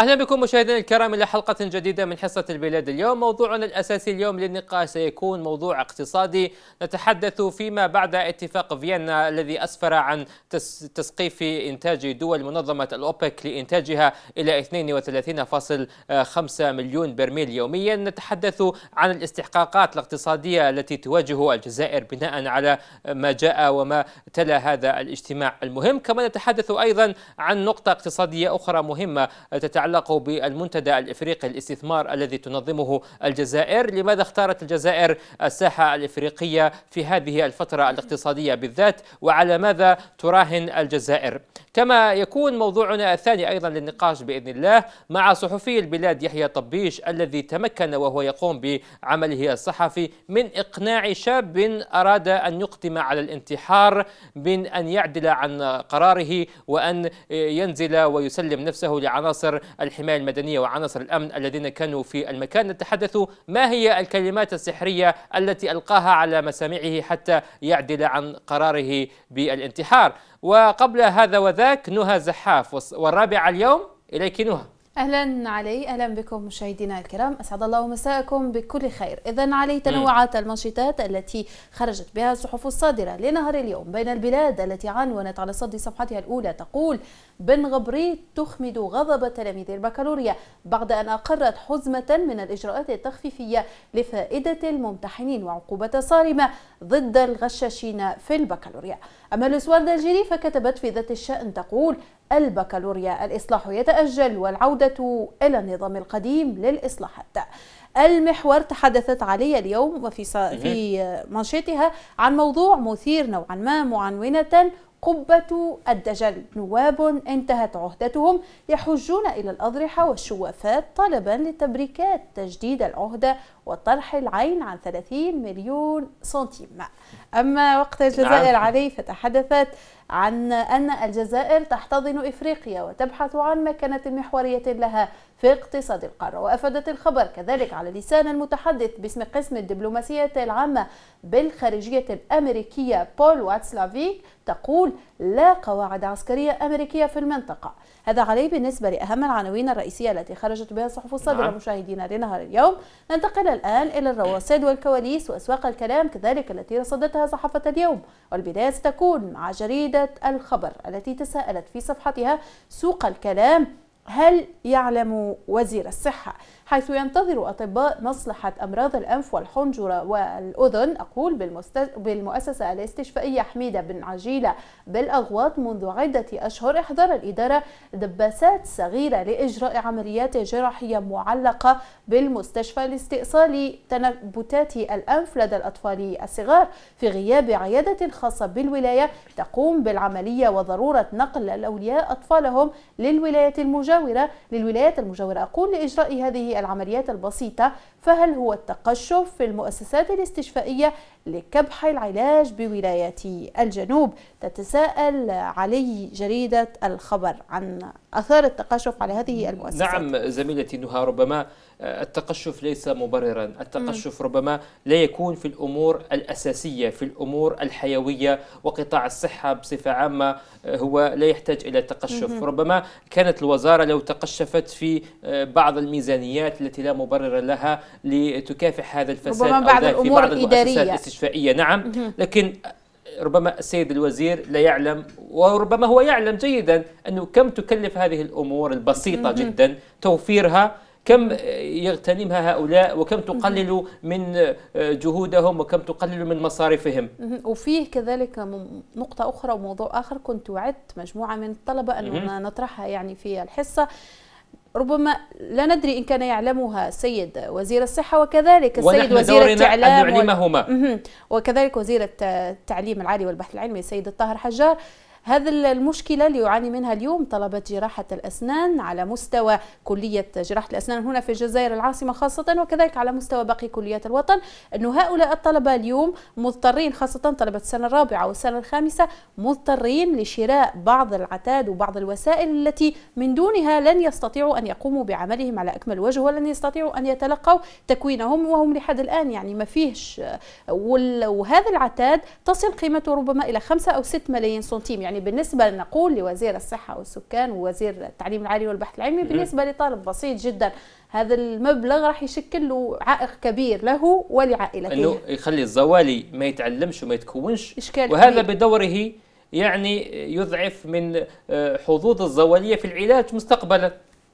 اهلا بكم مشاهدينا الكرام الى حلقه جديده من حصه البلاد اليوم موضوعنا الاساسي اليوم للنقاش سيكون موضوع اقتصادي نتحدث فيما بعد اتفاق فيينا الذي اسفر عن تسقيف انتاج دول منظمه الاوبك لانتاجها الى 32.5 مليون برميل يوميا نتحدث عن الاستحقاقات الاقتصاديه التي تواجه الجزائر بناء على ما جاء وما تلا هذا الاجتماع المهم كما نتحدث ايضا عن نقطه اقتصاديه اخرى مهمه تتعلق يتعلق بالمنتدى الإفريقي للاستثمار الذي تنظمه الجزائر لماذا اختارت الجزائر الساحة الإفريقية في هذه الفترة الاقتصادية بالذات وعلى ماذا تراهن الجزائر كما يكون موضوعنا الثاني أيضا للنقاش بإذن الله مع صحفي البلاد يحيى طبيش الذي تمكن وهو يقوم بعمله الصحفي من إقناع شاب أراد أن يقدم على الانتحار من أن يعدل عن قراره وأن ينزل ويسلم نفسه لعناصر الحماية المدنية وعناصر الأمن الذين كانوا في المكان نتحدث ما هي الكلمات السحرية التي ألقاها على مسامعه حتى يعدل عن قراره بالانتحار وقبل هذا وذاك نهى زحاف والرابعة اليوم إليك نهى اهلا علي اهلا بكم مشاهدينا الكرام اسعد الله مساءكم بكل خير اذا علي تنوعات نعم. المنشطات التي خرجت بها الصحف الصادره لنهار اليوم بين البلاد التي عنونت على صد صفحتها الاولى تقول بن غبري تخمد غضب تلاميذ البكالوريا بعد ان اقرت حزمه من الاجراءات التخفيفيه لفائده الممتحنين وعقوبه صارمه ضد الغشاشين في البكالوريا اما الاسوار الجيري فكتبت في ذات الشان تقول البكالوريا الإصلاح يتأجل والعودة إلى النظام القديم للإصلاحات المحور تحدثت عليه اليوم وفي في منشطها عن موضوع مثير نوعا ما معنونة قبة الدجل نواب انتهت عهدتهم يحجون إلى الأضرحة والشوافات طلبا لتبريكات تجديد العهدة وطرح العين عن 30 مليون سنتيم أما وقت الجزائر نعم. علي فتحدثت عن أن الجزائر تحتضن إفريقيا وتبحث عن مكانة محورية لها في اقتصاد القارة وأفادت الخبر كذلك على لسان المتحدث باسم قسم الدبلوماسية العامة بالخارجية الأمريكية بول واتسلافيك تقول لا قواعد عسكرية أمريكية في المنطقة هذا عليه بالنسبة لأهم العناوين الرئيسية التي خرجت بها الصحف الصدر نعم. مشاهدينا لنهار اليوم ننتقل الآن إلى الرواسد والكواليس وأسواق الكلام كذلك التي رصدتها صحافة اليوم والبداية ستكون مع جريدة سيدة الخبر التي تساءلت في صفحتها سوق الكلام هل يعلم وزير الصحة حيث ينتظر أطباء مصلحة أمراض الأنف والحنجرة والأذن أقول بالمؤسسة الاستشفائية حميدة بن عجيلة بالأغواط منذ عدة أشهر احضر الإدارة دباسات صغيرة لإجراء عمليات جراحية معلقة بالمستشفى لاستئصال تنبتات الأنف لدى الأطفال الصغار في غياب عيادة خاصة بالولاية تقوم بالعملية وضرورة نقل الأولياء أطفالهم للولايات المجاورة للولايات المجاورة أقول لإجراء هذه العمليات البسيطة فهل هو التقشف في المؤسسات الاستشفائية لكبح العلاج بولايات الجنوب تتساءل علي جريدة الخبر عن أثار التقشف على هذه نعم، المؤسسات نعم زميلتي نهى ربما آه، التقشف ليس مبررا التقشف م. ربما لا يكون في الأمور الأساسية في الأمور الحيوية وقطاع الصحة بصفة عامة آه، هو لا يحتاج إلى تقشف م. ربما كانت الوزارة لو تقشفت في آه، بعض الميزانيات التي لا مبرر لها لتكافح هذا الفساد ربما بعض الأمور الإدارية استشفائية نعم لكن ربما السيد الوزير لا يعلم وربما هو يعلم جيدا أنه كم تكلف هذه الأمور البسيطة جدا توفيرها كم يغتنمها هؤلاء وكم تقلل من جهودهم وكم تقلل من مصاريفهم وفيه كذلك نقطة أخرى وموضوع آخر كنت وعدت مجموعة من الطلبة أننا نطرحها يعني في الحصة ربما لا ندري إن كان يعلمها السيد وزير الصحة وكذلك السيد وزير التعليم أن وكذلك وزير التعليم العالي والبحث العلمي السيد الطاهر حجار هذا المشكلة اللي يعاني منها اليوم طلبة جراحة الأسنان على مستوى كلية جراحة الأسنان هنا في الجزائر العاصمة خاصة وكذلك على مستوى باقي كليات الوطن أنه هؤلاء الطلبة اليوم مضطرين خاصة طلبة السنة الرابعة والسنة الخامسة مضطرين لشراء بعض العتاد وبعض الوسائل التي من دونها لن يستطيعوا أن يقوموا بعملهم على أكمل وجه ولن يستطيعوا أن يتلقوا تكوينهم وهم لحد الآن يعني ما فيهش وهذا العتاد تصل قيمته ربما إلى 5 أو 6 ملايين سنتيم يعني يعني بالنسبه لنقول لوزير الصحه والسكان ووزير التعليم العالي والبحث العلمي بالنسبه لطالب بسيط جدا هذا المبلغ راح يشكل له عائق كبير له ولعائلته انه يخلي الزوالي ما يتعلمش وما يتكونش إشكال وهذا كبير. بدوره يعني يضعف من آه، حظوظ الزواليه في العلاج مستقبلا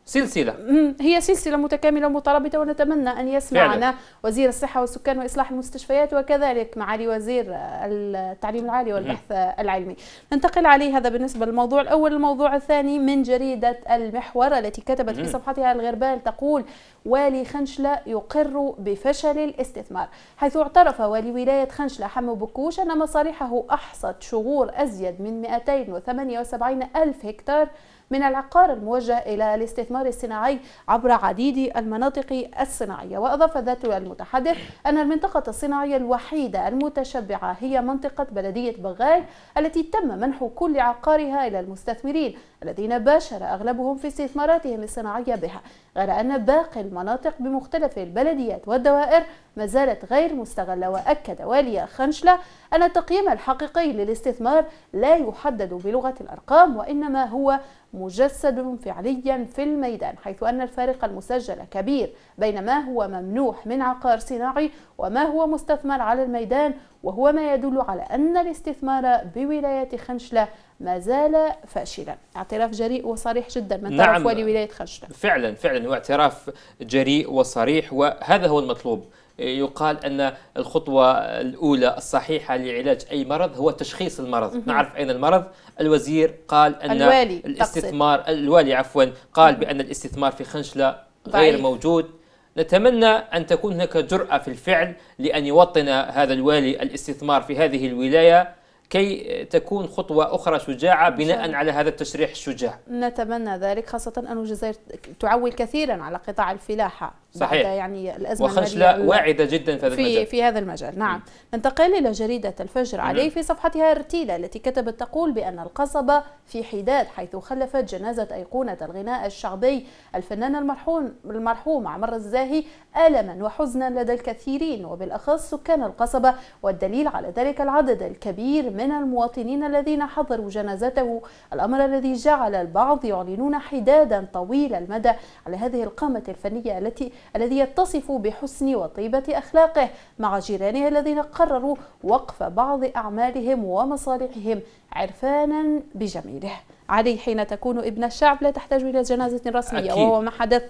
سلسلة هي سلسلة متكاملة مترابطة ونتمنى أن يسمعنا فعلا. وزير الصحة والسكان وإصلاح المستشفيات وكذلك معالي وزير التعليم العالي والبحث م. العلمي ننتقل عليه هذا بالنسبة للموضوع الأول الموضوع الثاني من جريدة المحور التي كتبت م. في صفحتها الغربال تقول والي خنشلة يقر بفشل الاستثمار حيث اعترف والي ولاية خنشلة حمو بكوش أن مصالحه أحصت شغور أزيد من 278 ألف هكتار من العقار الموجه إلى الاستثمار الصناعي عبر عديد المناطق الصناعية وأضاف ذات المتحدث أن المنطقة الصناعية الوحيدة المتشبعة هي منطقة بلدية بغاي التي تم منح كل عقارها إلى المستثمرين الذين باشر أغلبهم في استثماراتهم الصناعية بها غير أن باقي المناطق بمختلف البلديات والدوائر ما زالت غير مستغلة وأكد والي خنشلة أن التقييم الحقيقي للاستثمار لا يحدد بلغة الأرقام وإنما هو مجسد فعليا في الميدان حيث أن الفارق المسجل كبير بين ما هو ممنوح من عقار صناعي وما هو مستثمر على الميدان وهو ما يدل على أن الاستثمار بولاية خنشلة ما زال فاشلا اعتراف جريء وصريح جدا من طرف نعم ولي ولاية خنشلة فعلا فعلا اعتراف جريء وصريح وهذا هو المطلوب يقال أن الخطوة الأولى الصحيحة لعلاج أي مرض هو تشخيص المرض نعرف أين المرض الوزير قال أن الوالي الاستثمار تقصد. الوالي عفوا قال بأن الاستثمار في خنشلة غير ضعيف. موجود نتمنى أن تكون هناك جرأة في الفعل لأن يوطن هذا الوالي الاستثمار في هذه الولاية كي تكون خطوة أخرى شجاعة بناء على هذا التشريح الشجاع نتمنى ذلك خاصة أن الجزائر تعول كثيرا على قطاع الفلاحة صحيح يعني الازمه وخشله واعده جدا في هذا المجال في, هذا المجال نعم م. ننتقل الى جريده الفجر عليه في صفحتها الرتيله التي كتبت تقول بان القصبه في حداد حيث خلفت جنازه ايقونه الغناء الشعبي الفنان المرحوم المرحوم عمر الزاهي الما وحزنا لدى الكثيرين وبالاخص سكان القصبه والدليل على ذلك العدد الكبير من المواطنين الذين حضروا جنازته الامر الذي جعل البعض يعلنون حدادا طويل المدى على هذه القامه الفنيه التي الذي يتصف بحسن وطيبة أخلاقه مع جيرانه الذين قرروا وقف بعض أعمالهم ومصالحهم عرفانا بجميله علي حين تكون ابن الشعب لا تحتاج إلى جنازة رسمية أكيد. وهو ما حدث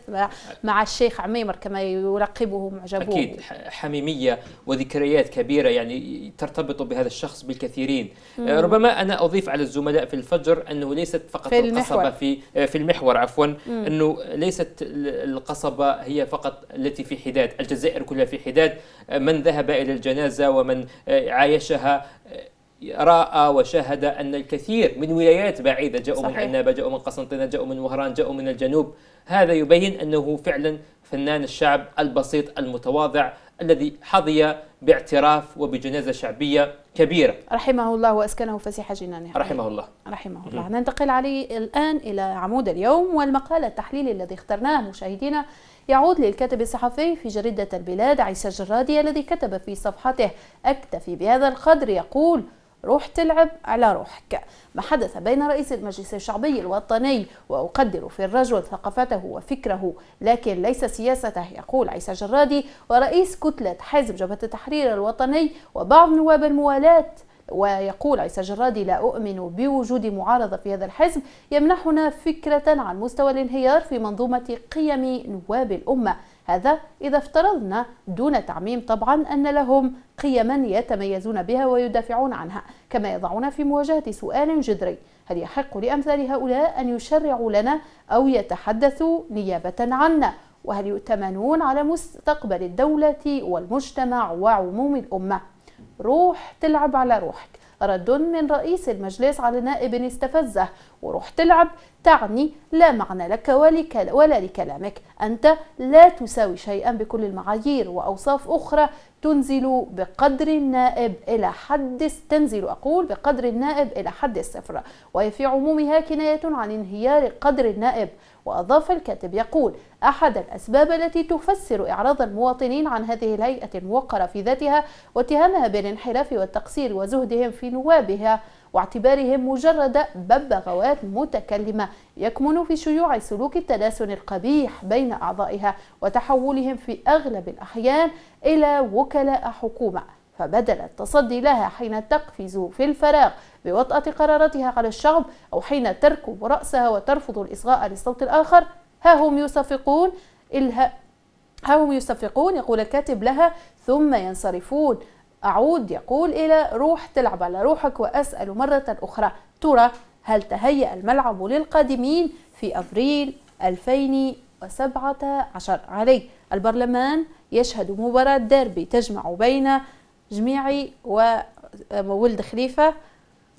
مع الشيخ عميمر كما يلقبه معجبون أكيد حميمية وذكريات كبيرة يعني ترتبط بهذا الشخص بالكثيرين مم. آه، ربما أنا أضيف على الزملاء في الفجر أنه ليست فقط في المحور. القصبة في آه، في المحور عفوا أنه ليست القصبة هي فقط التي في حداد الجزائر كلها في حداد آه، من ذهب إلى الجنازة ومن عايشها راى وشاهد ان الكثير من ولايات بعيده جاءوا صحيح. من عنابه جاءوا من قسنطينه جاءوا من وهران جاءوا من الجنوب هذا يبين انه فعلا فنان الشعب البسيط المتواضع الذي حظي باعتراف وبجنازه شعبيه كبيره رحمه الله واسكنه فسيح جنانه رحمه الله رحمه الله ننتقل عليه الان الى عمود اليوم والمقال التحليلي الذي اخترناه مشاهدينا يعود للكاتب الصحفي في جريده البلاد عيسى الجرادي الذي كتب في صفحته اكتفي بهذا القدر يقول روح تلعب على روحك ما حدث بين رئيس المجلس الشعبي الوطني وأقدر في الرجل ثقافته وفكره لكن ليس سياسته يقول عيسى جرادي ورئيس كتلة حزب جبهة التحرير الوطني وبعض نواب الموالاة ويقول عيسى جرادي لا أؤمن بوجود معارضة في هذا الحزب يمنحنا فكرة عن مستوى الانهيار في منظومة قيم نواب الأمة هذا إذا افترضنا دون تعميم طبعا أن لهم قيما يتميزون بها ويدافعون عنها كما يضعون في مواجهة سؤال جذري هل يحق لأمثال هؤلاء أن يشرعوا لنا أو يتحدثوا نيابة عنا وهل يؤتمنون على مستقبل الدولة والمجتمع وعموم الأمة روح تلعب على روحك رد من رئيس المجلس على نائب استفزه وروح تلعب تعني لا معنى لك ولا لكلامك أنت لا تساوي شيئا بكل المعايير وأوصاف أخرى تنزل بقدر النائب إلى حد تنزل أقول بقدر النائب إلى حد الصفر وهي في عمومها كناية عن انهيار قدر النائب وأضاف الكاتب يقول أحد الأسباب التي تفسر إعراض المواطنين عن هذه الهيئة الموقرة في ذاتها واتهامها بالانحراف والتقصير وزهدهم في نوابها واعتبارهم مجرد ببغاوات متكلمة يكمن في شيوع سلوك التناسل القبيح بين أعضائها وتحولهم في أغلب الأحيان إلى وكلاء حكومة فبدل التصدي لها حين تقفز في الفراغ بوطأة قراراتها على الشعب أو حين تركب رأسها وترفض الإصغاء للصوت الآخر ها هم يصفقون إلها ها هم يصفقون يقول الكاتب لها ثم ينصرفون أعود يقول إلى روح تلعب على روحك وأسأل مرة أخرى ترى هل تهيأ الملعب للقادمين في أبريل 2017 علي البرلمان يشهد مباراة ديربي تجمع بين جميعي وولد خليفة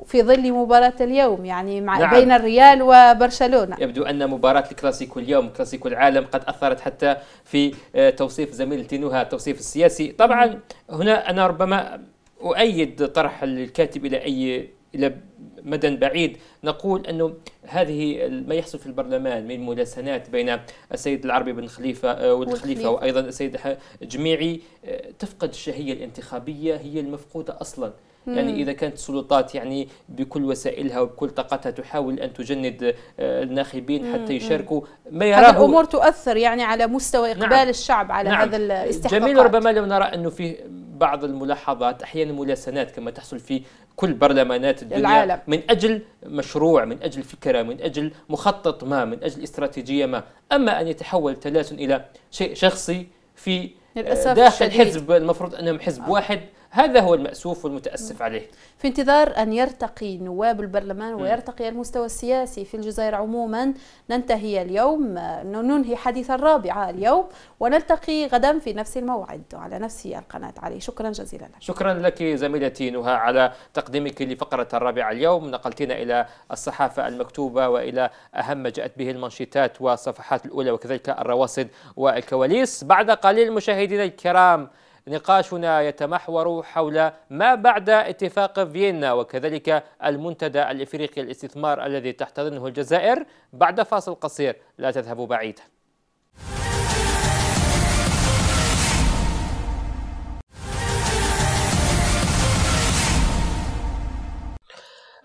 في ظل مباراة اليوم يعني مع نعم. بين الريال وبرشلونة يبدو أن مباراة الكلاسيكو اليوم كلاسيكو العالم قد أثرت حتى في آه، توصيف زميلتي نهى التوصيف السياسي طبعا هنا أنا ربما أؤيد طرح الكاتب إلى أي إلى مدى بعيد نقول أنه هذه ما يحصل في البرلمان من ملاسنات بين السيد العربي بن خليفة آه، والخليفة وأيضا السيد جميعي آه، تفقد الشهية الانتخابية هي المفقودة أصلاً يعني إذا كانت السلطات يعني بكل وسائلها وبكل طاقتها تحاول أن تجند آه، الناخبين حتى يشاركوا ما يراه الأمور تؤثر يعني على مستوى نعم. إقبال نعم الشعب على نعم هذا الاستحقاق جميل ربما لو نرى أنه في بعض الملاحظات أحيانا ملاسنات كما تحصل في كل برلمانات الدنيا العالم. من أجل مشروع من أجل فكرة من أجل مخطط ما من أجل استراتيجية ما أما أن يتحول التلاسن إلى شيء شخصي في آه، داخل الشديد. حزب المفروض أنهم حزب آه. واحد هذا هو المأسوف والمتأسف عليه في انتظار أن يرتقي نواب البرلمان ويرتقي المستوى السياسي في الجزائر عموما ننتهي اليوم ننهي حديث الرابعة اليوم ونلتقي غدا في نفس الموعد على نفس القناة علي شكرا جزيلا لك شكرا لك زميلتي نهى على تقديمك لفقرة الرابعة اليوم نقلتنا إلى الصحافة المكتوبة وإلى أهم ما جاءت به المنشطات والصفحات الأولى وكذلك الرواسد والكواليس بعد قليل مشاهدينا الكرام نقاشنا يتمحور حول ما بعد اتفاق فيينا وكذلك المنتدى الافريقي للاستثمار الذي تحتضنه الجزائر بعد فاصل قصير لا تذهبوا بعيدا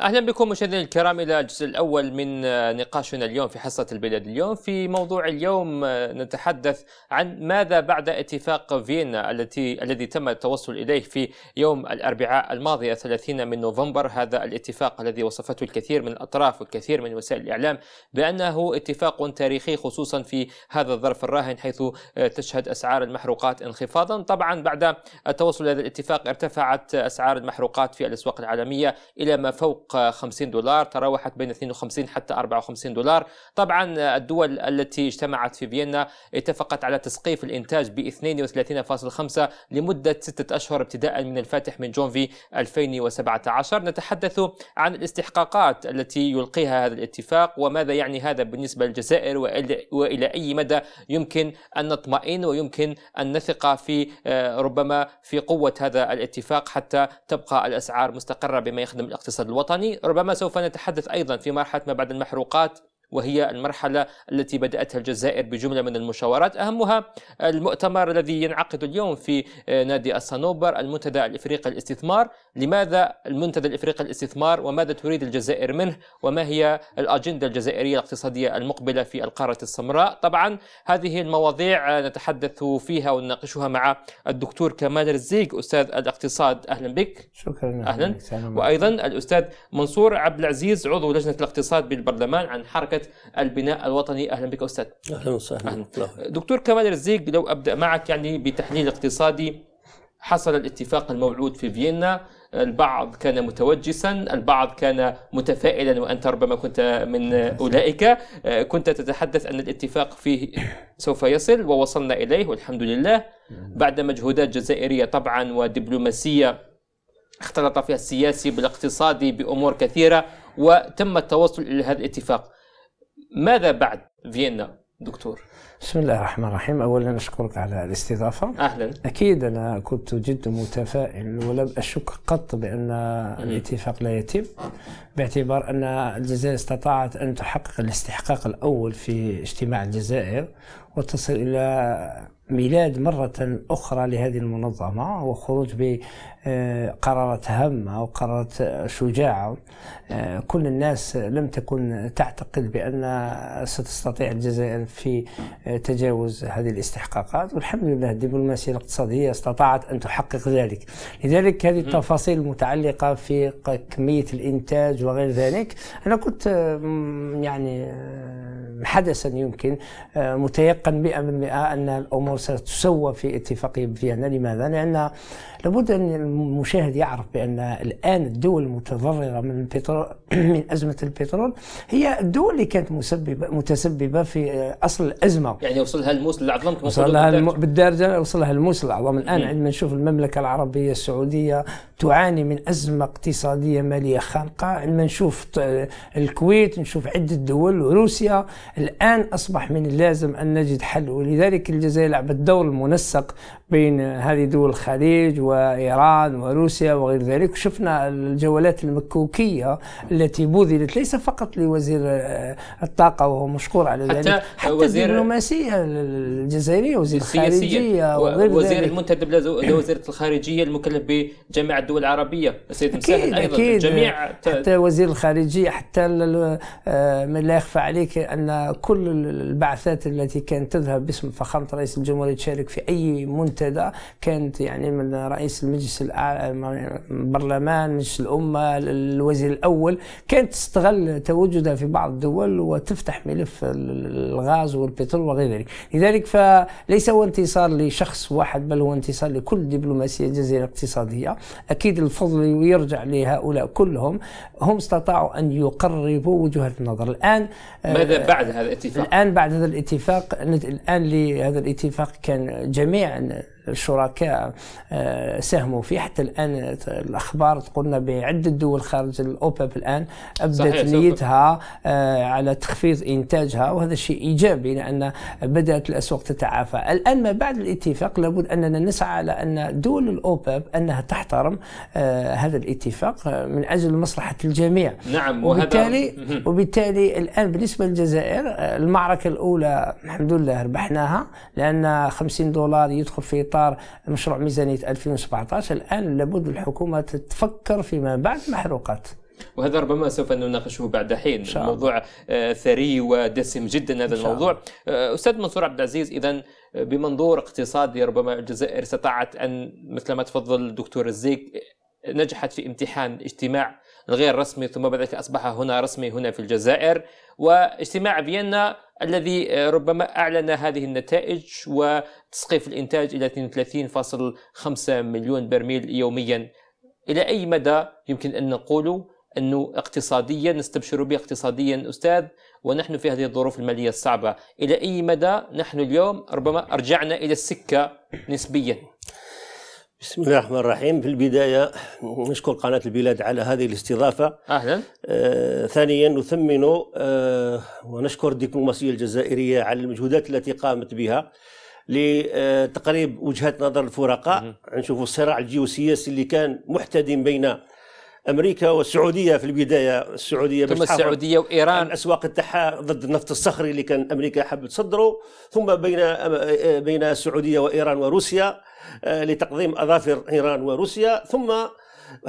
اهلا بكم مشاهدينا الكرام الى الجزء الاول من نقاشنا اليوم في حصه البلاد اليوم في موضوع اليوم آه، نتحدث عن ماذا بعد اتفاق فيينا التي الذي تم التوصل اليه في يوم الاربعاء الماضي 30 من نوفمبر هذا الاتفاق الذي وصفته الكثير من الاطراف والكثير من وسائل الاعلام بانه اتفاق تاريخي خصوصا في هذا الظرف الراهن حيث آه، تشهد اسعار المحروقات انخفاضا طبعا بعد التوصل لهذا الاتفاق ارتفعت اسعار المحروقات في الاسواق العالميه الى ما فوق 50 دولار تراوحت بين 52 حتى 54 دولار طبعا الدول التي اجتمعت في فيينا اتفقت على تسقيف الإنتاج ب 32.5 لمدة ستة أشهر ابتداء من الفاتح من جونفي 2017 نتحدث عن الاستحقاقات التي يلقيها هذا الاتفاق وماذا يعني هذا بالنسبة للجزائر وإلى أي مدى يمكن أن نطمئن ويمكن أن نثق في آه، ربما في قوة هذا الاتفاق حتى تبقى الأسعار مستقرة بما يخدم الاقتصاد الوطني الإيراني ربما سوف نتحدث أيضا في مرحلة ما بعد المحروقات وهي المرحلة التي بدأتها الجزائر بجملة من المشاورات أهمها المؤتمر الذي ينعقد اليوم في نادي الصنوبر المنتدى الإفريقي للاستثمار لماذا المنتدى الإفريقي للاستثمار وماذا تريد الجزائر منه وما هي الأجندة الجزائرية الاقتصادية المقبلة في القارة السمراء طبعا هذه المواضيع نتحدث فيها ونناقشها مع الدكتور كمال رزيق أستاذ الاقتصاد أهلا بك شكرا أهلا وأيضا الأستاذ منصور عبد العزيز عضو لجنة الاقتصاد بالبرلمان عن حركة البناء الوطني أهلا بك أستاذ أهلا وسهلا دكتور كمال رزيق لو أبدأ معك يعني بتحليل اقتصادي حصل الاتفاق الموعود في فيينا البعض كان متوجسا البعض كان متفائلا وأنت ربما كنت من أولئك كنت تتحدث أن الاتفاق فيه سوف يصل ووصلنا إليه والحمد لله بعد مجهودات جزائرية طبعا ودبلوماسية اختلط فيها السياسي بالاقتصادي بأمور كثيرة وتم التوصل إلى هذا الاتفاق ماذا بعد فيينا دكتور؟ بسم الله الرحمن الرحيم اولا اشكرك على الاستضافه اهلا اكيد انا كنت جد متفائل ولم اشك قط بان الاتفاق لا يتم باعتبار ان الجزائر استطاعت ان تحقق الاستحقاق الاول في اجتماع الجزائر وتصل الى ميلاد مرة أخرى لهذه المنظمة وخروج بقرارات هامة وقرارات شجاعة آه، كل الناس لم تكن تعتقد بأن ستستطيع الجزائر في تجاوز هذه الاستحقاقات والحمد لله الدبلوماسية الاقتصادية استطاعت أن تحقق ذلك لذلك هذه التفاصيل المتعلقة في كمية الإنتاج وغير ذلك أنا كنت يعني آه، حدثا يمكن آه، متيقن 100% أن الأمور وستسوى في اتفاقية فيينا لماذا؟ لأن لابد أن المشاهد يعرف بأن الآن الدول المتضررة من البترول من أزمة البترول هي الدول اللي كانت مسببة متسببة في أصل الأزمة يعني وصلها الموس الأعظم وصلها بالدارجة وصلها الموس الأعظم الآن عندما نشوف المملكة العربية السعودية تعاني من أزمة اقتصادية مالية خانقة عندما نشوف الكويت نشوف عدة دول وروسيا الآن أصبح من اللازم أن نجد حل ولذلك الجزائر لعبت الدور المنسق بين هذه دول الخليج وإيران وروسيا وغير ذلك شفنا الجولات المكوكية التي بذلت ليس فقط لوزير آه، الطاقة وهو مشكور على ذلك حتى حتى وزير الدبلوماسية الجزائرية وزير الخارجية وغير وزير ذلك. المنتدب لوزارة الخارجية المكلف بجامعة الدول العربية السيد مساهل أيضا أكيد جميع حتى وزير الخارجية حتى آه، من لا يخفى عليك أن كل البعثات التي كانت تذهب باسم فخامة رئيس الجمهورية الجمهور تشارك في أي منتدى كانت يعني من رئيس المجلس البرلمان مجلس الأمة الوزير الأول كانت تستغل تواجدها في بعض الدول وتفتح ملف الغاز والبترول وغير ذلك لذلك فليس هو انتصار لشخص واحد بل هو انتصار لكل دبلوماسيه جزيره الاقتصادية أكيد الفضل يرجع لهؤلاء كلهم هم استطاعوا أن يقربوا وجهة النظر الآن آه، ماذا بعد هذا الاتفاق؟ الآن بعد هذا الاتفاق الآن لهذا الاتفاق الاتفاق كان جميعا الشركاء آه، ساهموا فيه حتى الان الاخبار تقولنا بعده دول خارج الاوباب الان ابدت نيتها آه، على تخفيض انتاجها وهذا شيء ايجابي لان بدات الاسواق تتعافى الان ما بعد الاتفاق لابد اننا نسعى على ان دول الاوباب انها تحترم آه، هذا الاتفاق من اجل مصلحه الجميع نعم وبالتالي وبالتالي الان بالنسبه للجزائر المعركه الاولى الحمد لله ربحناها لان 50 دولار يدخل في اطار مشروع ميزانيه 2017 الان لابد الحكومه تفكر فيما بعد محروقات وهذا ربما سوف نناقشه بعد حين شاء. موضوع آه، ثري ودسم جدا هذا الموضوع آه، استاذ منصور عبد العزيز اذا آه، بمنظور اقتصادي ربما الجزائر استطاعت ان مثل ما تفضل الدكتور الزيك نجحت في امتحان اجتماع الغير رسمي ثم بعد ذلك أصبح هنا رسمي هنا في الجزائر واجتماع فيينا الذي آه، ربما أعلن هذه النتائج وتسقيف الإنتاج إلى 32.5 مليون برميل يوميا إلى أي مدى يمكن أن نقول أنه اقتصاديا نستبشر به اقتصاديا أستاذ ونحن في هذه الظروف المالية الصعبة إلى أي مدى نحن اليوم ربما أرجعنا إلى السكة نسبيا بسم الله الرحمن الرحيم في البداية نشكر قناة البلاد على هذه الاستضافة أهلا آه ثانيا نثمن آه ونشكر الدبلوماسية الجزائرية على المجهودات التي قامت بها لتقريب وجهات نظر الفرقاء نشوفوا الصراع الجيوسياسي اللي كان محتدم بين امريكا والسعوديه في البدايه السعوديه ثم السعوديه وايران الاسواق تاعها ضد النفط الصخري اللي كان امريكا حابه تصدره ثم بين آه، بين السعوديه وايران وروسيا آه، لتقديم أظافر إيران وروسيا ثم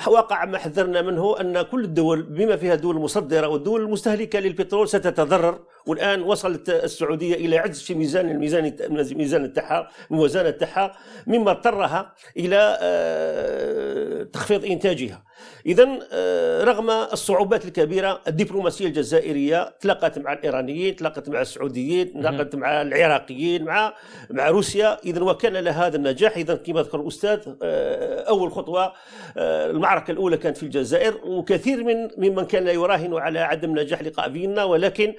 وقع ما حذرنا منه أن كل الدول بما فيها الدول المصدرة والدول المستهلكة للبترول ستتضرر والان وصلت السعوديه الى عجز في ميزان الميزان الميزان تاعها الموازنه تاعها مما اضطرها الى آه، تخفيض انتاجها اذا آه، رغم الصعوبات الكبيره الدبلوماسيه الجزائريه تلاقت مع الايرانيين تلاقت مع السعوديين تلاقت مع العراقيين مع مع روسيا اذا وكان لها هذا النجاح اذا كما ذكر الاستاذ آه، اول خطوه المعركه الاولى كانت في الجزائر وكثير من ممن كان يراهن على عدم نجاح لقاء فيينا ولكن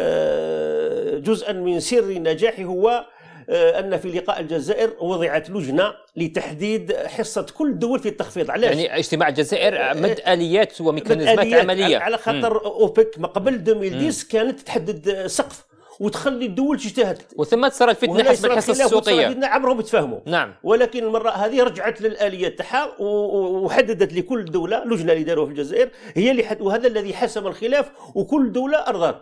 آه، جزءا من سر النجاح هو آه، ان في لقاء الجزائر وضعت لجنه لتحديد حصه كل دول في التخفيض علاش يعني اجتماع الجزائر آه، مد اليات وميكانيزمات عمليه على خاطر اوبك ما قبل 2010 كانت تحدد سقف وتخلي الدول تجتهد وثم صارت فتنه حسب الحصه السوقيه عمرهم يتفاهموا نعم ولكن المره هذه رجعت للاليه تاعها وحددت لكل دوله لجنه اللي داروها في الجزائر هي اللي حد وهذا الذي حسم الخلاف وكل دوله ارضت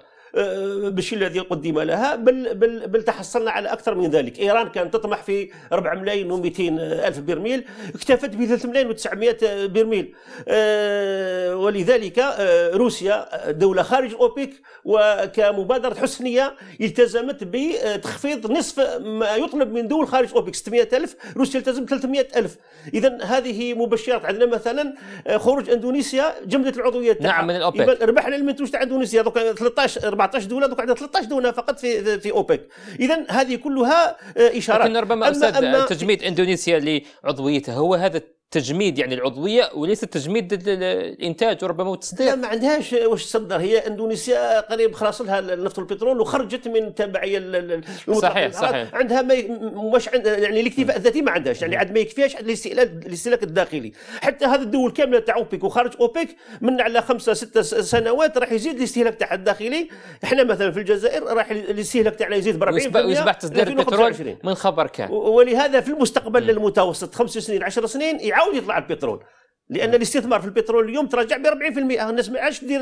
بالشيء آه، الذي قدم لها بل, بل, بل تحصلنا على أكثر من ذلك إيران كانت تطمح في 4 ملايين و200 ألف برميل اكتفت ب 3 ملايين و900 برميل آه، ولذلك آه، روسيا دولة خارج أوبك وكمبادرة حسنية التزمت بتخفيض نصف ما يطلب من دول خارج أوبك 600 ألف روسيا التزم 300 ألف إذا هذه مبشرات عندنا مثلا خروج أندونيسيا جملة العضوية نعم من الأوبك ربحنا المنتوج تاع أندونيسيا 13 14 دوله دوك عندنا 13 دوله فقط في في اوبك اذا هذه كلها آه، اشارات لكن ربما أما استاذ أما تجميد اندونيسيا لعضويتها هو هذا تجميد يعني العضويه وليس تجميد الانتاج وربما التصدير لا ما عندهاش واش تصدر هي اندونيسيا قريب خلاص لها النفط والبترول وخرجت من تبعيه صحيح صحيح عندها ما واش عند يعني الاكتفاء الذاتي ما عندهاش يعني عاد ما يكفيهاش الاستهلاك الداخلي حتى هذا الدول كامله تاع اوبك وخارج اوبك من على خمسه سته سنوات راح يزيد الاستهلاك تاعها الداخلي احنا مثلا في الجزائر راح الاستهلاك تاعنا يزيد ب 40% ويصبح تصدير البترول من خبر كان ولهذا في المستقبل المتوسط خمس سنين 10 سنين يعاود يطلع البترول لان نعم. الاستثمار في البترول اليوم تراجع ب 40% الناس ما عادش تدير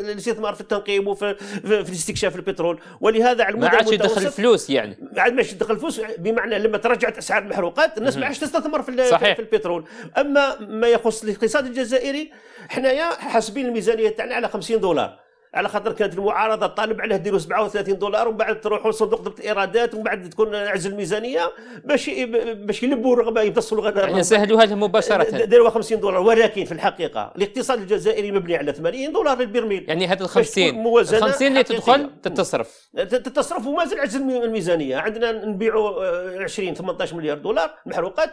الاستثمار في التنقيب وفي في الاستكشاف البترول ولهذا على المدى يعني. ما عادش يدخل فلوس يعني ما عادش يدخل فلوس بمعنى لما تراجعت اسعار المحروقات الناس ما عادش تستثمر في, صحيح. في البترول اما ما يخص الاقتصاد الجزائري حنايا حاسبين الميزانيه تاعنا على 50 دولار على خاطر كانت المعارضه طالب عليه ديروا 37 دولار ومن بعد تروحوا صندوق ضبط الايرادات ومن بعد تكون عزل الميزانيه باش باش يلبوا الرغبه يتصلوا غدا يعني سهلوا هذا مباشره داروا 50 دولار ولكن في الحقيقه الاقتصاد الجزائري مبني على 80 دولار للبرميل يعني هذا ال 50 50 اللي تدخل تتصرف تتصرف ومازال عجز الميزانيه عندنا نبيعوا 20 18 مليار دولار محروقات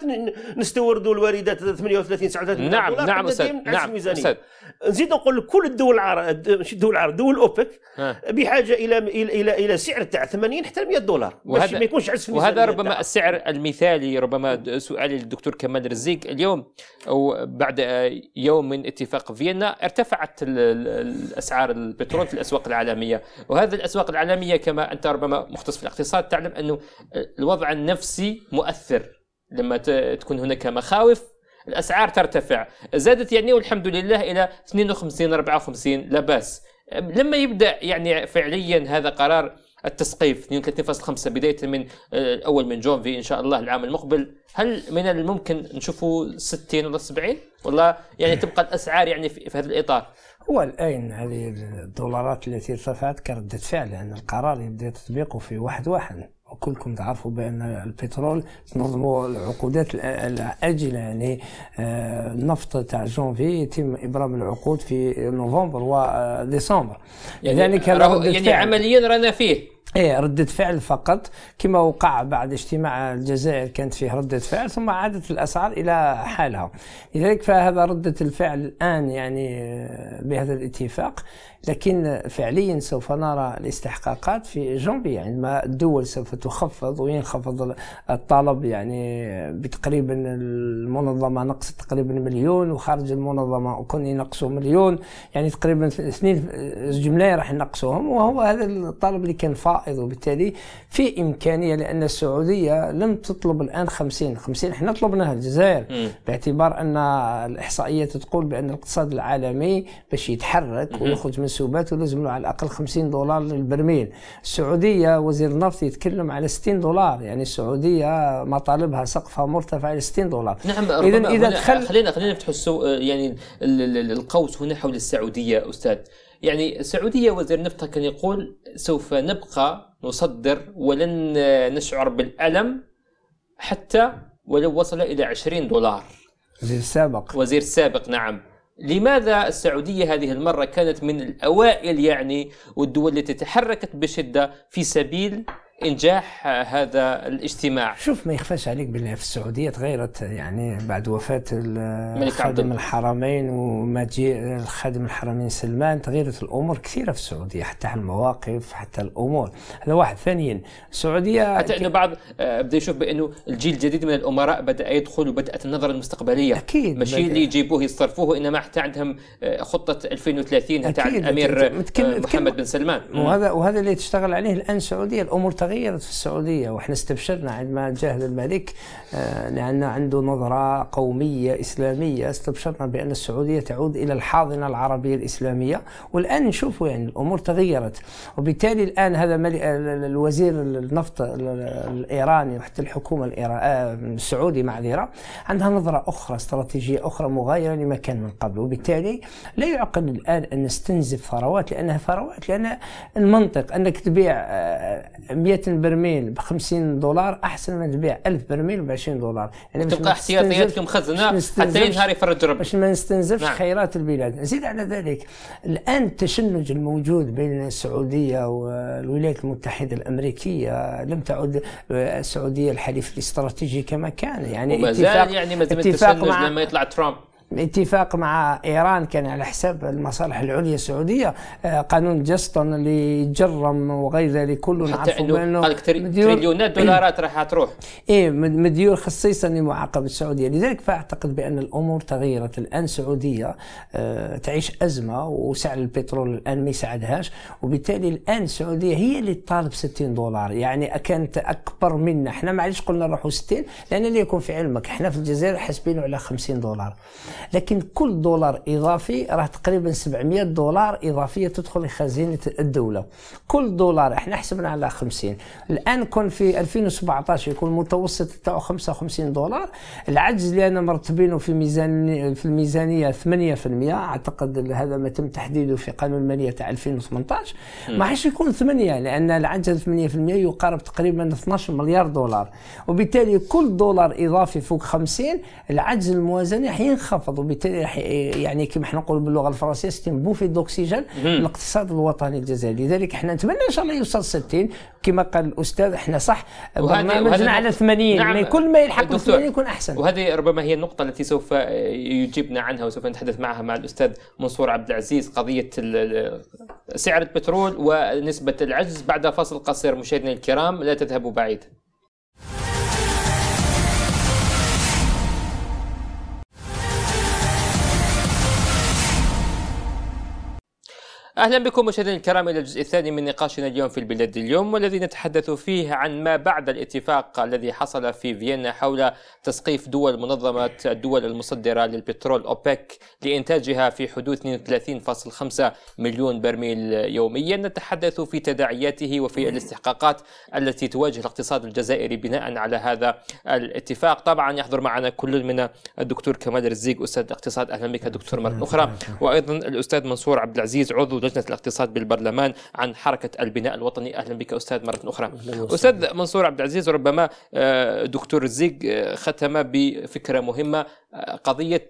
نستوردوا الواردات 38 39 نعم دولار نعم نعم نعم نعم نعم نزيد نقول لك كل الدول العربيه آه، العرب دول اوبك بحاجه الى الى الى سعر تاع 80 حتى 100 دولار وهذا ما يكونش عز في وهذا ربما تاع. السعر المثالي ربما سؤالي للدكتور كمال رزيق اليوم او بعد آه، يوم من اتفاق فيينا ارتفعت الاسعار البترول في الاسواق العالميه وهذا الاسواق العالميه كما انت ربما مختص في الاقتصاد تعلم انه آه، الوضع النفسي مؤثر لما تكون هناك مخاوف الاسعار ترتفع زادت يعني والحمد لله الى 52 54 لا باس لما يبدا يعني فعليا هذا قرار التسقيف 32.5 بدايه من آه، اول من جونفي ان شاء الله العام المقبل هل من الممكن نشوفه 60 ولا 70 ولا يعني تبقى الاسعار يعني في هذا الاطار هو الان هذه الدولارات التي ارتفعت كردة فعل لان القرار يبدا تطبيقه في واحد واحد كلكم تعرفوا بان البترول تنظموا العقودات الاجله يعني النفط آه، تاع جونفي يتم ابرام العقود في نوفمبر وديسمبر آه، يعني لذلك يعني عمليا رانا فيه ايه ردة فعل فقط كما وقع بعد اجتماع الجزائر كانت فيه ردة فعل ثم عادت الاسعار الى حالها لذلك فهذا ردة الفعل الان يعني آه، بهذا الاتفاق لكن فعليا سوف نرى الاستحقاقات في جنبي عندما يعني الدول سوف تخفض وينخفض الطلب يعني بتقريبا المنظمه نقصت تقريبا مليون وخارج المنظمه كون ينقصوا مليون يعني تقريبا اثنين جمله راح ينقصوهم وهو هذا الطلب اللي كان فائض وبالتالي في امكانيه لان السعوديه لم تطلب الان 50 50 احنا طلبناها الجزائر باعتبار ان الاحصائيات تقول بان الاقتصاد العالمي باش يتحرك ويخرج من المنسوبات ولازم له على الاقل 50 دولار للبرميل السعوديه وزير النفط يتكلم على 60 دولار يعني السعوديه مطالبها سقفها مرتفع الى 60 دولار نعم اذا اذا دخل خلينا خلينا نفتح يعني القوس هنا حول السعوديه استاذ يعني السعوديه وزير النفط كان يقول سوف نبقى نصدر ولن نشعر بالالم حتى ولو وصل الى 20 دولار وزير سابق وزير سابق نعم لماذا السعودية هذه المرة كانت من الأوائل يعني والدول التي تحركت بشدة في سبيل انجاح هذا الاجتماع شوف ما يخفاش عليك بالله في السعوديه تغيرت يعني بعد وفاه خادم الحرمين ومجيء خادم الحرمين سلمان تغيرت الامور كثيره في السعوديه حتى المواقف حتى الامور هذا واحد ثانيا السعوديه حتى انه بعض آه، بدا يشوف بانه الجيل الجديد من الامراء بدا يدخل وبدات النظره المستقبليه اكيد ماشي اللي يجيبوه يصرفوه وانما حتى عندهم آه، خطه 2030 تاع الامير محمد بن سلمان وهذا وهذا اللي تشتغل عليه الان السعوديه الامور تغيرت في السعودية وإحنا استبشرنا عندما جهل الملك آه، لأن عنده نظرة قومية إسلامية استبشرنا بأن السعودية تعود إلى الحاضنة العربية الإسلامية والآن نشوفوا يعني الأمور تغيرت وبالتالي الآن هذا آه، الوزير النفط الإيراني وحتى الحكومة آه، السعودي معذرة عندها نظرة أخرى استراتيجية أخرى مغايرة لما كان من قبل وبالتالي لا يعقل الآن أن نستنزف ثروات لأنها ثروات لأن المنطق أنك تبيع 100 100 برميل ب 50 دولار احسن من تبيع 1000 برميل ب 20 دولار يعني تبقى احتياطياتك مخزنه حتى ينهار يفرج ربي باش ما نستنزفش نعم. خيرات البلاد نزيد على ذلك الان التشنج الموجود بين السعوديه والولايات المتحده الامريكيه لم تعد آه، السعوديه الحليف الاستراتيجي كما كان يعني ومازال يعني مازال التشنج مع... لما يطلع ترامب اتفاق مع ايران كان على حساب المصالح العليا السعوديه آه، قانون جاستون اللي جرم وغير ذلك كله نعرفوا بانه تريليونات إيه. دولارات راح تروح ايه مديور خصيصا لمعاقبه السعوديه لذلك فاعتقد بان الامور تغيرت الان السعوديه آه، تعيش ازمه وسعر البترول الان ما يساعدهاش وبالتالي الان السعوديه هي اللي تطالب 60 دولار يعني كانت اكبر منا احنا معليش قلنا نروحوا 60 لان اللي يكون في علمك احنا في الجزائر حاسبينه على 50 دولار لكن كل دولار اضافي راه تقريبا 700 دولار اضافيه تدخل لخزينه الدوله كل دولار احنا حسبنا على 50 الان كون في 2017 يكون المتوسط تاعو 55 دولار العجز اللي انا مرتبينه في ميزان في الميزانيه 8% اعتقد هذا ما تم تحديده في قانون الماليه تاع 2018 ما حيش يكون 8 لان العجز 8% يقارب تقريبا 12 مليار دولار وبالتالي كل دولار اضافي فوق 50 العجز الموازنه حينخفض المنخفض وبالتالي يعني كما حنا نقولوا باللغه الفرنسيه ستين بوفي دوكسيجين الاقتصاد الوطني الجزائري لذلك حنا نتمنى ان شاء الله يوصل 60 كما قال الاستاذ احنا صح برنامجنا على 80 نعم كل ما يلحق 80 يكون احسن وهذه ربما هي النقطه التي سوف يجيبنا عنها وسوف نتحدث معها مع الاستاذ منصور عبد العزيز قضيه سعر البترول ونسبه العجز بعد فاصل قصير مشاهدينا الكرام لا تذهبوا بعيدا أهلا بكم مشاهدينا الكرام إلى الجزء الثاني من نقاشنا اليوم في البلاد اليوم والذي نتحدث فيه عن ما بعد الاتفاق الذي حصل في فيينا حول تسقيف دول منظمة الدول المصدرة للبترول أوبك لإنتاجها في حدود 32.5 مليون برميل يوميا نتحدث في تداعياته وفي الاستحقاقات التي تواجه الاقتصاد الجزائري بناء على هذا الاتفاق طبعا يحضر معنا كل من الدكتور كمال رزيق أستاذ اقتصاد أهلا بك دكتور مرة أخرى وأيضا الأستاذ منصور عبد العزيز عضو لجنه الاقتصاد بالبرلمان عن حركه البناء الوطني اهلا بك استاذ مره اخرى استاذ منصور عبد العزيز ربما آه، دكتور زيق آه، ختم بفكره مهمه آه، قضيه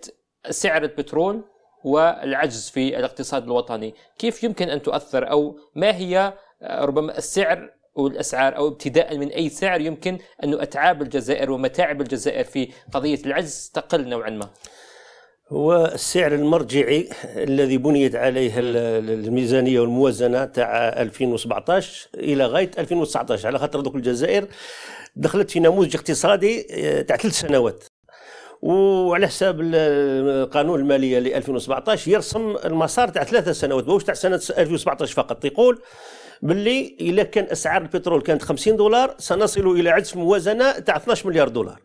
سعر البترول والعجز في الاقتصاد الوطني كيف يمكن ان تؤثر او ما هي ربما السعر والاسعار او ابتداء من اي سعر يمكن ان اتعاب الجزائر ومتاعب الجزائر في قضيه العجز تقل نوعا ما هو السعر المرجعي الذي بنيت عليه الميزانيه والموازنه تاع 2017 الى غايه 2019 على خاطر دوك الجزائر دخلت في نموذج اقتصادي آه، تاع ثلاث سنوات وعلى حساب القانون الماليه ل 2017 يرسم المسار تاع ثلاثة سنوات ماهوش تاع سنه 2017 فقط يقول باللي اذا كان اسعار البترول كانت 50 دولار سنصل الى عجز موازنه تاع 12 مليار دولار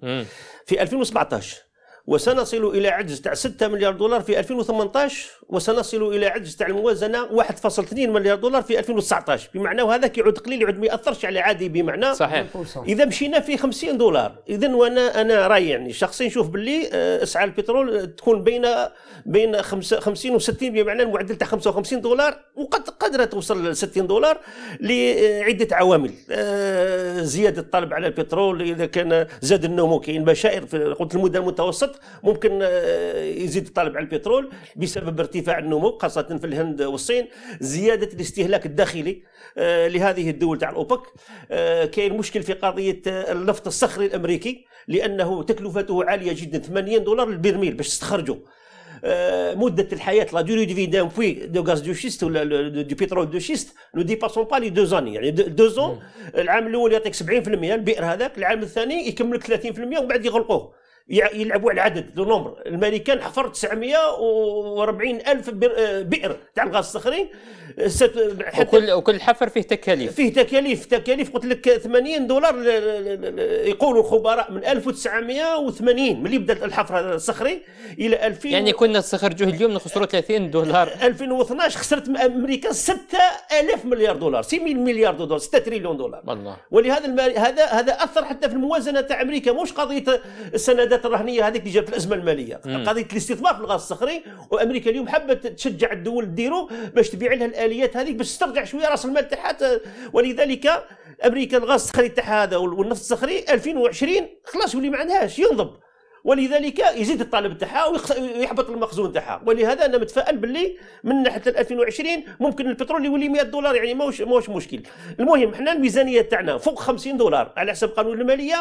في 2017 وسنصل إلى عجز تاع 6 مليار دولار في 2018 وسنصل إلى عجز تاع الموازنة 1.2 مليار دولار في 2019 بمعنى وهذا يعود قليل يعود ما يأثرش على عادي بمعنى صحيح إذا مشينا في 50 دولار إذا وأنا أنا رأيي يعني شخصيا نشوف باللي آه، أسعار البترول آه، تكون بين بين 50 و 60 بمعنى المعدل تاع 55 دولار وقد قدرت توصل ل 60 دولار لعدة عوامل آه، زيادة الطلب على البترول إذا كان زاد النمو كاين بشائر قلت المدة المتوسطة الوسط ممكن آه، يزيد الطلب على البترول بسبب ارتفاع النمو خاصة في الهند والصين زيادة الاستهلاك الداخلي آه، لهذه الدول تاع الأوبك آه، كاين مشكل في قضية النفط الصخري الأمريكي لأنه تكلفته عالية جدا 80 دولار للبرميل باش تستخرجه مده الحياه لا دوري دو في دان بوي دو غاز دو شيست ولا دو بترول دو شيست نو ديباسون با لي دو زاني يعني دو زون العام الاول يعطيك 70% البئر هذاك العام الثاني يكمل 30% ومن بعد يغلقوه يلعبوا على العدد دو نومبر الامريكان حفر 940 الف بئر تاع الغاز الصخري وكل وكل حفر فيه تكاليف فيه تكاليف تكاليف قلت لك 80 دولار يقولوا الخبراء من 1980 ملي بدا الحفر الصخري الى 2000 يعني كنا نستخرجوه اليوم نخسروا 30 دولار 2012 خسرت امريكا 6000 مليار دولار 6 مليار دولار 6 تريليون دولار والله ولهذا المال هذا هذا اثر حتى في الموازنه تاع امريكا مش قضيه السندات الرهنيه هذيك اللي جات الازمه الماليه قضيه الاستثمار في الغاز الصخري وامريكا اليوم حبت تشجع الدول ديرو باش تبيع لها الاليات هذيك باش تسترجع شويه راس المال تاعها ولذلك امريكا الغاز الصخري تاعها هذا والنفط الصخري 2020 خلاص يولي ما عندهاش ينضب ولذلك يزيد الطالب تاعها ويحبط المخزون تاعها ولهذا انا متفائل باللي من ناحيه 2020 ممكن البترول يولي 100 دولار يعني ماهوش ماهوش مشكل المهم احنا الميزانيه تاعنا فوق 50 دولار على حسب قانون الماليه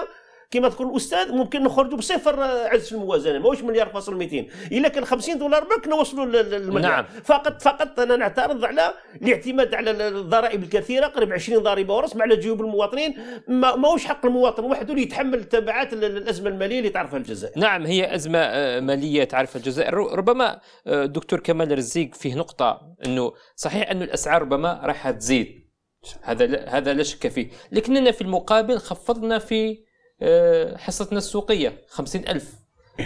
كما تقول الاستاذ ممكن نخرجوا بصفر عز في الموازنه ماهوش مليار فاصل 200 الا كان 50 دولار برك نوصلوا للمليار نعم. فقط فقط انا نعترض على الاعتماد على الضرائب الكثيره قريب 20 ضريبه ورسم على جيوب المواطنين ماهوش حق المواطن وحده اللي يتحمل تبعات الازمه الماليه اللي تعرفها الجزائر نعم هي ازمه آه، ماليه تعرفها الجزائر ربما الدكتور آه، كمال رزيق فيه نقطه انه صحيح انه الاسعار ربما راح تزيد هذا هذا لا شك فيه لكننا في المقابل خفضنا في آه، حصتنا السوقيه خمسين ألف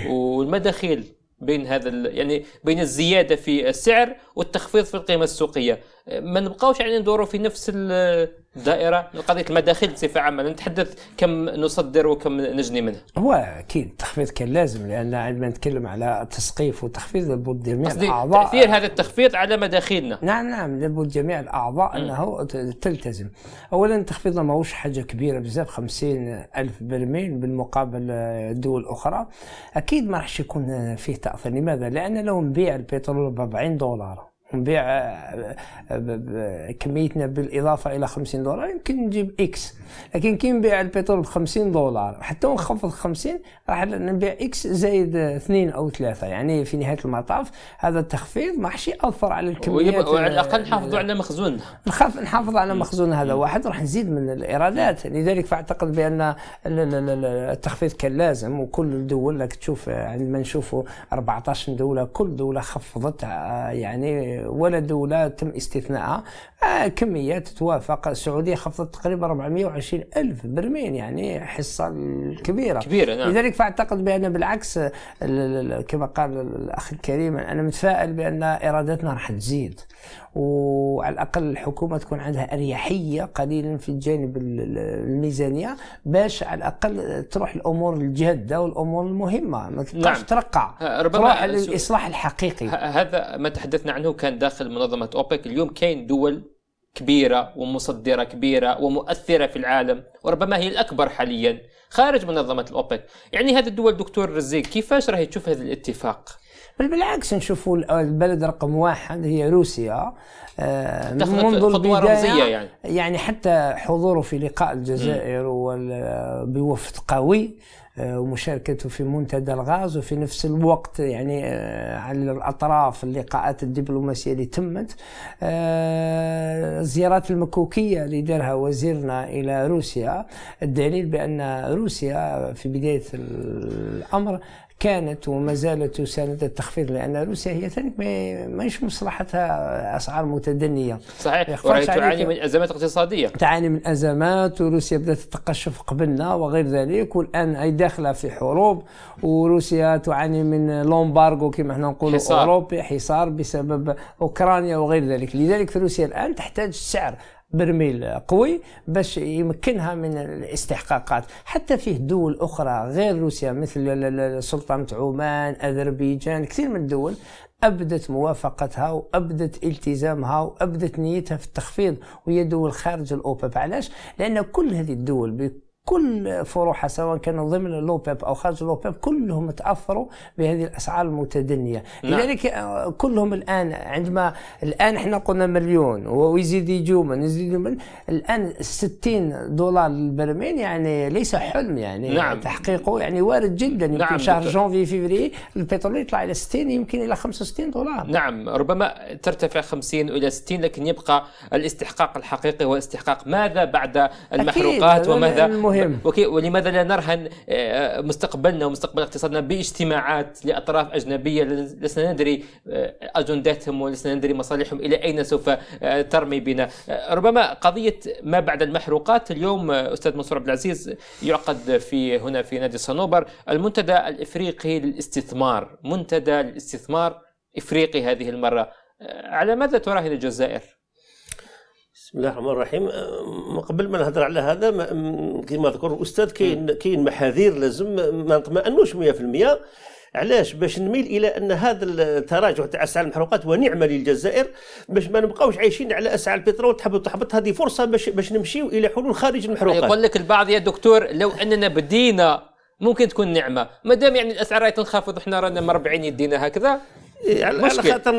والمداخيل بين هذا يعني بين الزياده في السعر والتخفيض في القيمه السوقيه ما نبقاوش يعني ندوروا في نفس الدائره قضيه المداخيل بصفه عامه نتحدث كم نصدر وكم نجني منها هو اكيد التخفيض كان لازم لان عندما نتكلم على التسقيف وتخفيض لابد جميع الاعضاء تاثير هذا التخفيض على مداخيلنا نعم نعم لابد جميع الاعضاء انه تلتزم اولا تخفيضنا ماهوش حاجه كبيره بزاف 50 الف برميل بالمقابل آه، دول اخرى اكيد ما راحش يكون آه، فيه تاثير لماذا لان لو نبيع البترول ب 40 دولار نبيع آه، آه، آه، كميتنا بالاضافه الى 50 دولار يمكن نجيب اكس لكن كي نبيع البترول ب 50 دولار حتى ونخفض 50 راح نبيع اكس زايد اثنين او ثلاثه يعني في نهايه المطاف هذا التخفيض ما راحش ياثر على الكميات وعلى الاقل نحافظوا على مخزوننا نخاف نحافظ على مخزون هذا واحد راح نزيد من الايرادات لذلك فاعتقد بان التخفيض كان لازم وكل الدول لك تشوف عندما نشوفوا 14 دوله كل دوله خفضت يعني ولد ولا تم استثنائها آه، كمية تتوافق السعودية خفضت تقريبا 420 ألف برميل يعني حصة كبيرة كبيرة نعم. لذلك فأعتقد بأن بالعكس كما قال الأخ الكريم أنا متفائل بأن إيراداتنا راح تزيد وعلى الأقل الحكومة تكون عندها أريحية قليلا في الجانب الميزانية باش على الأقل تروح الأمور الجادة والأمور المهمة ما تبقاش نعم. ترقع ربما تروح للإصلاح الحقيقي هذا ما تحدثنا عنه كان كان داخل منظمة أوبك اليوم كاين دول كبيرة ومصدرة كبيرة ومؤثرة في العالم وربما هي الأكبر حاليا خارج منظمة الأوبك يعني هذه الدول دكتور رزيق كيفاش راهي تشوف هذا الاتفاق بل بالعكس نشوفوا البلد رقم واحد هي روسيا آه، منذ البداية يعني. يعني حتى حضوره في لقاء الجزائر بوفد قوي آه، ومشاركته في منتدى الغاز وفي نفس الوقت يعني آه، على الأطراف اللقاءات الدبلوماسية اللي تمت آه، الزيارات المكوكية اللي دارها وزيرنا إلى روسيا الدليل بأن روسيا في بداية الأمر كانت وما زالت تساند التخفيض لان روسيا هي ثاني ماهيش مصلحتها اسعار متدنيه صحيح تعاني من ازمات اقتصاديه تعاني من ازمات وروسيا بدات تتقشف قبلنا وغير ذلك والان هي داخله في حروب وروسيا تعاني من لومبارغو كما احنا نقولوا اوروبي حصار بسبب اوكرانيا وغير ذلك لذلك في روسيا الان تحتاج سعر برميل قوي باش يمكنها من الاستحقاقات حتى فيه دول أخرى غير روسيا مثل سلطنة عمان أذربيجان كثير من الدول أبدت موافقتها وأبدت التزامها وأبدت نيتها في التخفيض وهي دول خارج الأوبك علاش؟ لأن كل هذه الدول كل فروعها سواء كانوا ضمن لوبيب او خارج لوبيب كلهم تاثروا بهذه الاسعار المتدنيه نعم. لذلك آه، كلهم الان عندما الان احنا قلنا مليون ويزيد من يزيد من الان 60 دولار للبرميل يعني ليس حلم يعني نعم. تحقيقه يعني وارد جدا يمكن نعم. شهر جانفي فيفري البترول يطلع الى 60 يمكن الى 65 دولار نعم ربما ترتفع 50 الى 60 لكن يبقى الاستحقاق الحقيقي هو استحقاق ماذا بعد المحروقات وماذا مهم ولماذا لا نرهن آه، آه، مستقبلنا ومستقبل اقتصادنا باجتماعات لاطراف اجنبيه لسنا ندري آه، اجنداتهم ولسنا ندري مصالحهم الى اين سوف ترمي بنا ربما قضيه ما بعد المحروقات اليوم استاذ منصور عبد العزيز يعقد في هنا في نادي الصنوبر المنتدى الافريقي للاستثمار منتدى الاستثمار افريقي هذه المره على ماذا تراهن الجزائر بسم الله الرحمن الرحيم قبل ما نهضر على هذا كما ذكر الاستاذ كاين كاين محاذير لازم ما نطمئنوش 100% علاش باش نميل الى ان هذا التراجع تاع اسعار المحروقات ونعمه للجزائر باش ما نبقاوش عايشين على اسعار البترول تحب تحبط هذه فرصه باش باش نمشيو الى حلول خارج المحروقات يقول لك البعض يا دكتور لو اننا بدينا ممكن تكون نعمه ما دام يعني الاسعار راهي تنخفض وحنا رانا مربعين يدينا هكذا إيه، على خاطر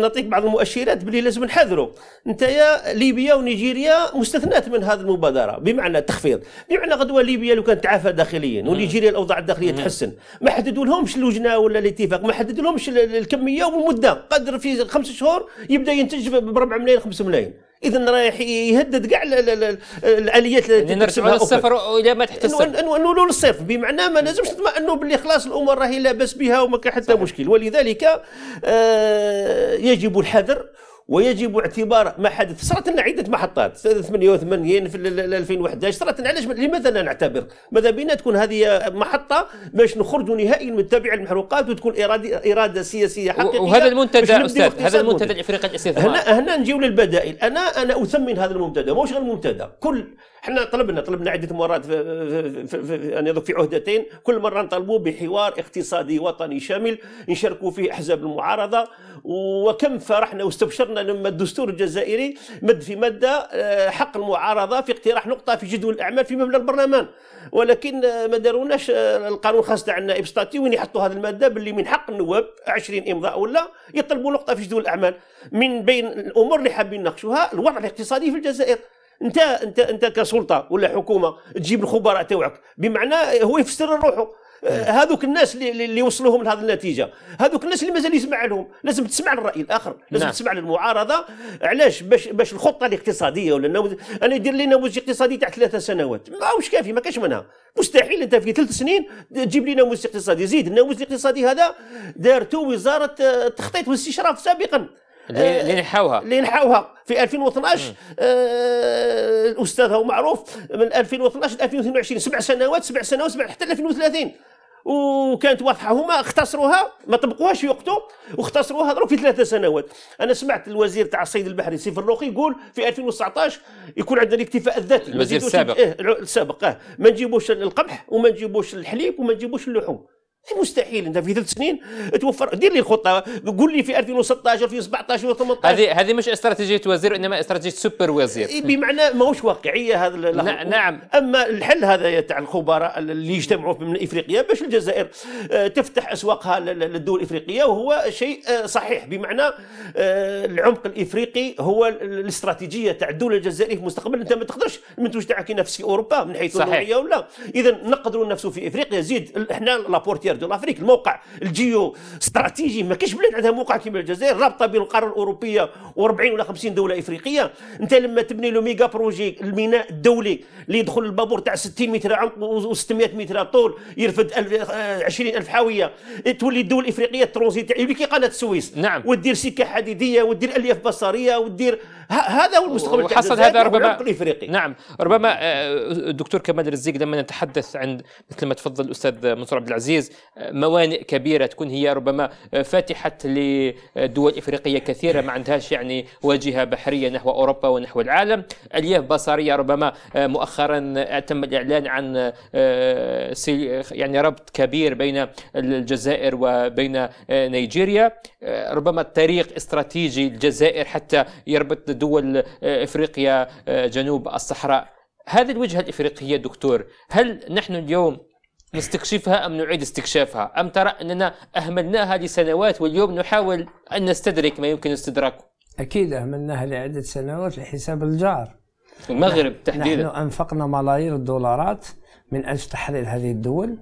نعطيك بعض المؤشرات بلي لازم نحذروا انت يا ليبيا ونيجيريا مستثنات من هذه المبادره بمعنى التخفيض بمعنى غدوه ليبيا لو كانت تعافى داخليا ونيجيريا الاوضاع الداخليه تحسن ما حددوا لهمش اللجنه ولا الاتفاق ما حددوا لهمش الكميه والمده قدر في خمس شهور يبدا ينتج ب 4 ملايين 5 ملايين اذا رايح يهدد كاع الاليات اللي يعني نرسمها للصفر الى ما تحت الصفر نولوا للصفر بمعنى ما لازمش تطمئنوا باللي خلاص الامور راهي لاباس بها وما كان حتى مشكل ولذلك آه يجب الحذر ويجب اعتبار ما حدث صارت لنا عده محطات 88 في 2011 صارت علاش لماذا لا نعتبر؟ ماذا بنا تكون هذه محطه باش نخرجوا نهائيا من تبع المحروقات وتكون اراده اراده سياسيه حقيقيه وهذا المنتدى استاذ هذا المنتدى الافريقي الاستثمار هنا هنا نجيو للبدائل انا انا اثمن هذا المنتدى ماهوش غير المنتدى كل حنا طلبنا طلبنا عده مرات في, في, في, عهدتين كل مره نطالبوا بحوار اقتصادي وطني شامل نشاركوا فيه احزاب المعارضه وكم فرحنا واستبشرنا لما الدستور الجزائري مد في ماده آه، حق المعارضه في اقتراح نقطه في جدول الاعمال في مبنى البرلمان ولكن آه، ما داروناش آه، القانون الخاص تاع النائب ستاتي وين يحطوا هذه الماده باللي من حق النواب 20 امضاء ولا يطلبوا نقطه في جدول الاعمال من بين الامور اللي حابين نناقشوها الوضع الاقتصادي في الجزائر انت انت انت كسلطه ولا حكومه تجيب الخبراء تاعك بمعنى هو يفسر روحه هذوك الناس اللي, اللي وصلوهم لهذه النتيجه هذوك الناس اللي مازال يسمع لهم لازم تسمع للراي الاخر لازم نعم. تسمع للمعارضه علاش باش باش الخطه الاقتصاديه ولا النموذج انا يدير لي نموذج اقتصادي تاع ثلاثة سنوات ماهوش كافي ما كاش منها مستحيل انت في ثلاث سنين تجيب لي نموذج اقتصادي زيد النموذج الاقتصادي هذا دارته وزاره التخطيط آه، والاستشراف سابقا اللي آه، نحاوها اللي نحاوها في 2012 آه الاستاذ هو معروف من 2012 ل 2022 سبع سنوات سبع سنوات سبع حتى 2030 وكانت واضحه هما اختصروها ما طبقوهاش في وقته واختصروها في ثلاثة سنوات انا سمعت الوزير تاع الصيد البحري سيف الروقي يقول في 2019 يكون عندنا الاكتفاء الذاتي الوزير السابق إيه السابق اه ما نجيبوش القمح وما نجيبوش الحليب وما نجيبوش اللحوم مستحيل انت في ثلاث سنين توفر دير لي الخطه قول لي في 2016 في 17 18 هذه هذه مش استراتيجيه وزير انما استراتيجيه سوبر وزير بمعنى ماهوش واقعيه هذا نعم اما الحل هذا تاع الخبراء اللي يجتمعوا من افريقيا باش الجزائر آه، تفتح اسواقها للدول الافريقيه وهو شيء آه، صحيح بمعنى آه، العمق الافريقي هو الاستراتيجيه تاع الدول الجزائريه في المستقبل انت ما تقدرش المنتوج تاعك ينافس في اوروبا من حيث النوعيه ولا اذا نقدروا ننافسوا في افريقيا زيد احنا لابورتير دو لافريك الموقع الجيو استراتيجي ما كاينش بلاد عندها موقع كيما الجزائر رابطه بين القاره الاوروبيه و40 ولا 50 دوله افريقيه انت لما تبني له ميجا بروجي الميناء الدولي اللي يدخل البابور تاع 60 متر عمق و600 متر طول يرفد 20000 آه، حاويه تولي الدول الافريقيه الترونزيت يولي كي قناه السويس نعم ودير سكه حديديه ودير الياف بصريه ودير هذا هو المستقبل وحصل هذا ربما الافريقي نعم ربما الدكتور آه، كمال الرزيق لما نتحدث عن مثل ما تفضل الاستاذ منصور عبد العزيز موانئ كبيره تكون هي ربما فاتحه لدول افريقيه كثيره ما عندهاش يعني واجهه بحريه نحو اوروبا ونحو العالم الياف بصريه ربما مؤخرا تم الاعلان عن آه، يعني ربط كبير بين الجزائر وبين نيجيريا آه، ربما الطريق استراتيجي الجزائر حتى يربط دول آه، افريقيا جنوب الصحراء هذه الوجهه الافريقيه دكتور هل نحن اليوم نستكشفها أم نعيد استكشافها أم ترى أننا أهملناها لسنوات واليوم نحاول أن نستدرك ما يمكن استدراكه أكيد أهملناها لعدة سنوات لحساب الجار المغرب تحديدا نحن أنفقنا ملايير الدولارات من أجل تحرير هذه الدول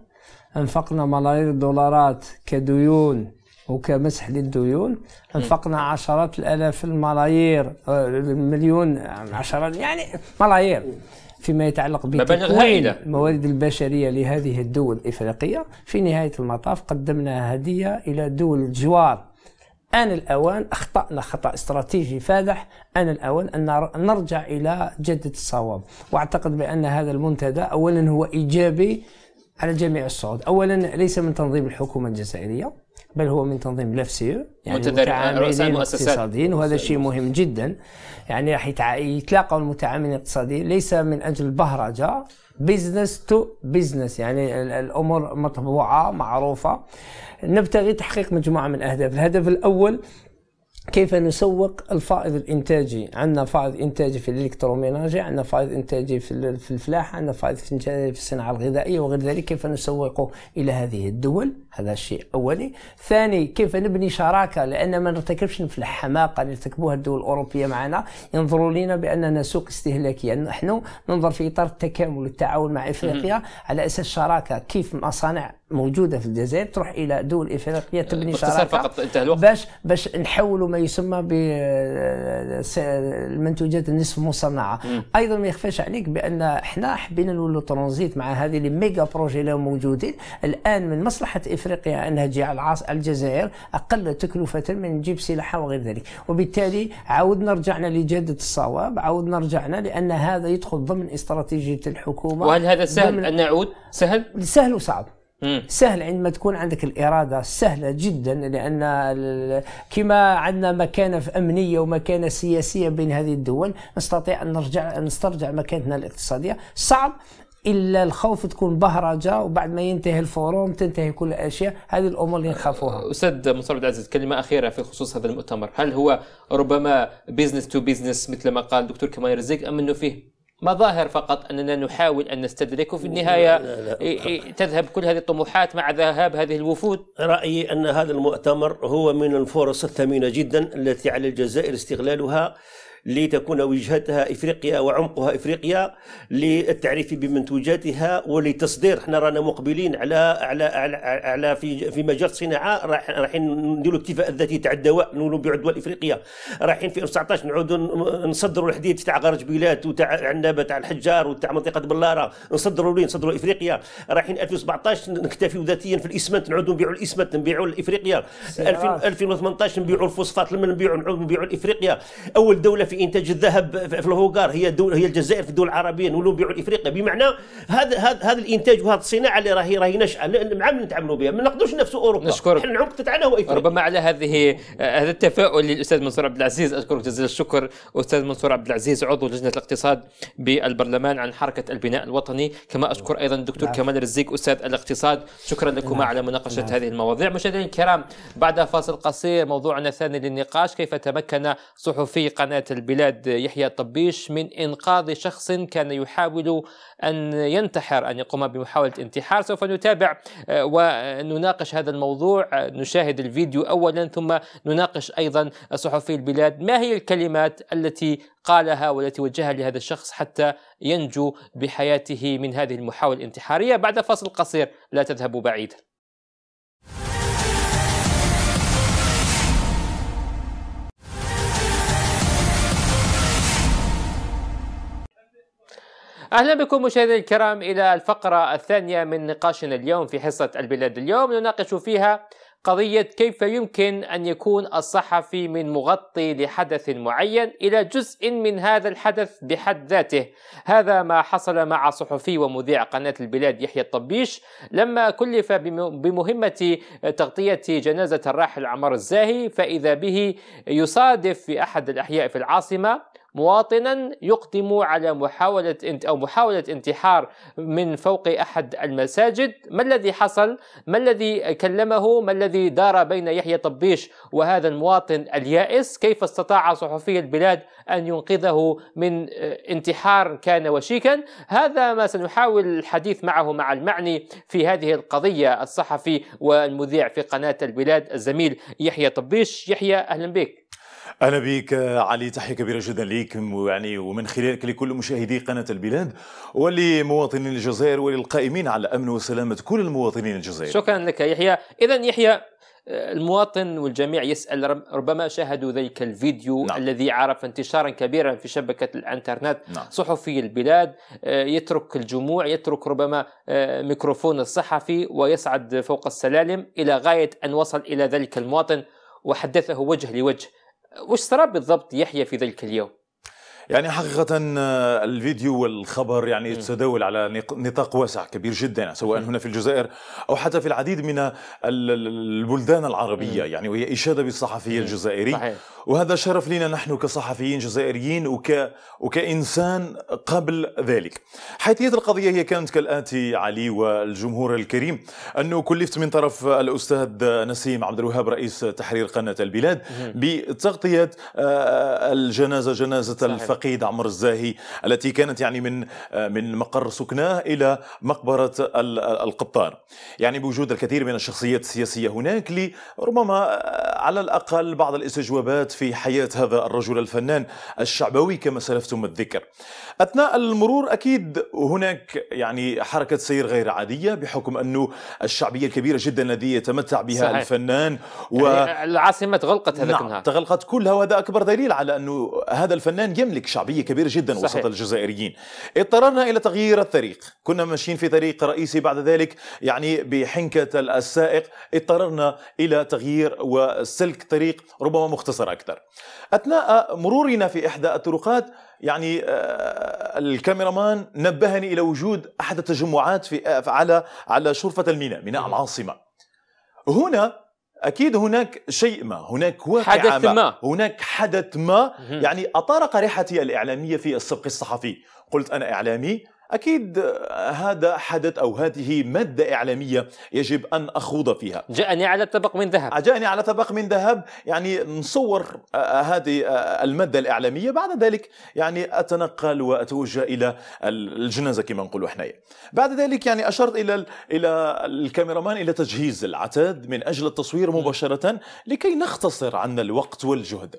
أنفقنا ملايير الدولارات كديون وكمسح للديون انفقنا عشرات الالاف الملايير آه، مليون عشرات يعني ملايير فيما يتعلق بتكوين الموارد البشرية لهذه الدول الإفريقية في نهاية المطاف قدمنا هدية إلى دول الجوار آن الأوان أخطأنا خطأ استراتيجي فادح آن الأوان أن نرجع إلى جدة الصواب وأعتقد بأن هذا المنتدى أولا هو إيجابي على جميع الصعود أولا ليس من تنظيم الحكومة الجزائرية بل هو من تنظيم نفسي يعني متعاملين اقتصاديين وهذا شيء مهم جدا يعني راح يتلاقوا المتعاملين الاقتصاديين ليس من اجل البهرجه بزنس تو بزنس يعني الامور مطبوعه معروفه نبتغي تحقيق مجموعه من الاهداف الهدف الاول كيف نسوق الفائض الانتاجي عندنا فائض انتاجي في الالكتروميناجي عندنا فائض انتاجي في الفلاحه عندنا فائض انتاجي في الصناعه الغذائيه وغير ذلك كيف نسوق الى هذه الدول هذا الشيء اولي ثاني كيف نبني شراكه لان ما نرتكبش في الحماقه اللي ارتكبوها الدول الاوروبيه معنا ينظروا لنا باننا سوق استهلاكي يعني نحن ننظر في اطار التكامل والتعاون مع افريقيا على اساس شراكه كيف مصانع موجوده في الجزائر تروح الى دول افريقيه آه، تبني شراكه فقط انتهى الوقت باش باش نحولوا ما يسمى بالمنتوجات النصف مصنعه مم. ايضا ما يخفاش عليك بان احنا حبينا نولوا ترانزيت مع هذه لي بروجي اللي موجودين الان من مصلحه افريقيا انها تجي على الجزائر اقل تكلفه من نجيب سلاحها وغير ذلك وبالتالي عاودنا رجعنا لجاده الصواب عاودنا رجعنا لان هذا يدخل ضمن استراتيجيه الحكومه وهل هذا سهل ان نعود سهل سهل وصعب سهل عندما تكون عندك الإرادة سهلة جدا لأن كما عندنا مكانة أمنية ومكانة سياسية بين هذه الدول نستطيع أن نرجع نسترجع مكانتنا الاقتصادية صعب الا الخوف تكون بهرجه وبعد ما ينتهي الفوروم تنتهي كل الاشياء هذه الامور اللي نخافوها استاذ مصطفى العزيز كلمه اخيره في خصوص هذا المؤتمر هل هو ربما بيزنس تو بيزنس مثل ما قال الدكتور كمال رزيق ام انه فيه مظاهر فقط أننا نحاول أن نستدرك في النهاية لا لا لا. تذهب كل هذه الطموحات مع ذهاب هذه الوفود رأيي أن هذا المؤتمر هو من الفرص الثمينة جدا التي على الجزائر استغلالها لتكون وجهتها افريقيا وعمقها افريقيا للتعريف بمنتوجاتها ولتصدير احنا رانا مقبلين على على على, على في في مجال الصناعه رايحين نديروا اكتفاء الذاتي تاع الدواء نولوا نبيعوا الدول الافريقيه رايحين في 19 نعودوا نصدروا الحديد تاع بيلات وتاع عنابه تاع الحجار وتاع منطقه بلاره نصدروا لين نصدروا افريقيا رايحين 2017 نكتفيوا ذاتيا في الاسمنت نعودوا نبيعوا الاسمنت نبيعوا لافريقيا 2018 نبيعوا الفوسفات لما نبيعوا نعود نبيعوا لافريقيا اول دوله في في انتاج الذهب في الهوغار هي دول هي الجزائر في الدول العربيه نولوا نبيعوا لافريقيا بمعنى هذا هذا هذا الانتاج وهذه الصناعه اللي راهي راهي نشأه مع من نتعاملوا بها ما نقدروش نفسوا اوروبا نشكرك احنا العمق تاعنا هو افريقيا ربما على هذه هذا التفاؤل للاستاذ منصور عبد العزيز اشكرك جزيل الشكر استاذ منصور عبد العزيز عضو لجنه الاقتصاد بالبرلمان عن حركه البناء الوطني كما اشكر ايضا الدكتور نعم. كمال رزيق استاذ الاقتصاد شكرا لكما نعم. على مناقشه نعم. هذه المواضيع مشاهدينا الكرام بعد فاصل قصير موضوعنا الثاني للنقاش كيف تمكن صحفي قناه الب... البلاد يحيى طبيش من إنقاذ شخص كان يحاول أن ينتحر أن يقوم بمحاولة انتحار سوف نتابع آه، ونناقش هذا الموضوع نشاهد الفيديو أولا ثم نناقش أيضا صحفي البلاد ما هي الكلمات التي قالها والتي وجهها لهذا الشخص حتى ينجو بحياته من هذه المحاولة الانتحارية بعد فاصل قصير لا تذهبوا بعيدا أهلا بكم مشاهدينا الكرام إلى الفقرة الثانية من نقاشنا اليوم في حصة البلاد اليوم نناقش فيها قضية كيف يمكن أن يكون الصحفي من مغطي لحدث معين إلى جزء من هذا الحدث بحد ذاته هذا ما حصل مع صحفي ومذيع قناة البلاد يحيى الطبيش لما كلف بمهمة تغطية جنازة الراحل عمر الزاهي فإذا به يصادف في أحد الأحياء في العاصمة مواطنا يقدم على محاولة انت أو محاولة انتحار من فوق أحد المساجد ما الذي حصل ما الذي كلمه ما الذي دار بين يحيى طبيش وهذا المواطن اليائس كيف استطاع صحفي البلاد أن ينقذه من آه، انتحار كان وشيكا هذا ما سنحاول الحديث معه مع المعني في هذه القضية الصحفي والمذيع في قناة البلاد الزميل يحيى طبيش يحيى أهلا بك اهلا بك علي تحيه كبيره جدا ليك ويعني ومن خلالك لكل مشاهدي قناه البلاد ولمواطنين الجزائر وللقائمين على امن وسلامه كل المواطنين الجزائر شكرا لك يحيى اذا يحيى المواطن والجميع يسأل ربما شاهدوا ذلك الفيديو نعم. الذي عرف انتشارا كبيرا في شبكة الانترنت نعم. صحفي البلاد يترك الجموع يترك ربما ميكروفون الصحفي ويصعد فوق السلالم إلى غاية أن وصل إلى ذلك المواطن وحدثه وجه لوجه وش صار بالضبط يحيى في ذلك اليوم يعني حقيقة آه، الفيديو والخبر يعني يتداول على نطاق واسع كبير جدا سواء هنا في الجزائر أو حتى في العديد من البلدان العربية يعني وهي إشادة بالصحفي الجزائري صحيح. وهذا شرف لنا نحن كصحفيين جزائريين وك وكإنسان قبل ذلك حيثية القضية هي كانت كالآتي علي والجمهور الكريم أنه كلفت من طرف الأستاذ نسيم عبد الوهاب رئيس تحرير قناة البلاد بتغطية آه، آه، الجنازة جنازة الفقر الفقيد عمر الزاهي التي كانت يعني من آه، من مقر سكناه الى مقبره القبطان يعني بوجود الكثير من الشخصيات السياسيه هناك لربما آه، على الاقل بعض الاستجوابات في حياه هذا الرجل الفنان الشعبوي كما سلفتم الذكر اثناء المرور اكيد هناك يعني حركه سير غير عاديه بحكم انه الشعبيه الكبيره جدا الذي يتمتع بها صحيح. الفنان و... يعني العاصمه تغلقت هذاك نعم النهار تغلقت كلها وهذا اكبر دليل على انه هذا الفنان يملك شعبيه كبيره جدا صحيح. وسط الجزائريين اضطررنا الى تغيير الطريق كنا ماشيين في طريق رئيسي بعد ذلك يعني بحنكه السائق اضطررنا الى تغيير وسلك طريق ربما مختصر اكثر اثناء مرورنا في احدى الطرقات يعني آه، الكاميرامان نبهني الى وجود احد التجمعات في آه، على على شرفه الميناء ميناء العاصمه هنا اكيد هناك شيء ما هناك واقع حدث ما. ما هناك حدث ما يعني اطارق ريحتي الاعلاميه في السبق الصحفي قلت انا اعلامي أكيد هذا حدث أو هذه مادة إعلامية يجب أن أخوض فيها جاءني على طبق من ذهب جاءني على طبق من ذهب يعني نصور آه، آه، هذه آه، المادة الإعلامية بعد ذلك يعني أتنقل وأتوجه إلى الجنازة كما نقولوا إحنا بعد ذلك يعني أشرت إلى إلى الكاميرامان إلى تجهيز العتاد من أجل التصوير مباشرة لكي نختصر عن الوقت والجهد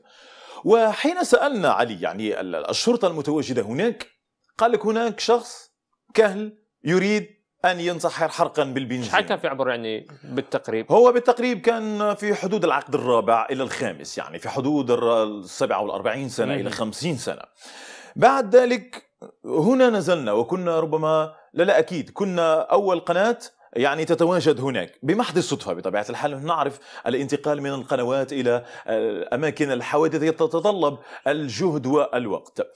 وحين سألنا علي يعني الشرطة المتواجدة هناك قال لك هناك شخص كهل يريد ان ينتحر حرقا بالبنزين شحال كان في عمره يعني بالتقريب هو بالتقريب كان في حدود العقد الرابع الى الخامس يعني في حدود ال 47 سنه مم. الى 50 سنه بعد ذلك هنا نزلنا وكنا ربما لا لا اكيد كنا اول قناه يعني تتواجد هناك بمحض الصدفة بطبيعة الحال نعرف الانتقال من القنوات إلى أماكن الحوادث يتطلب الجهد والوقت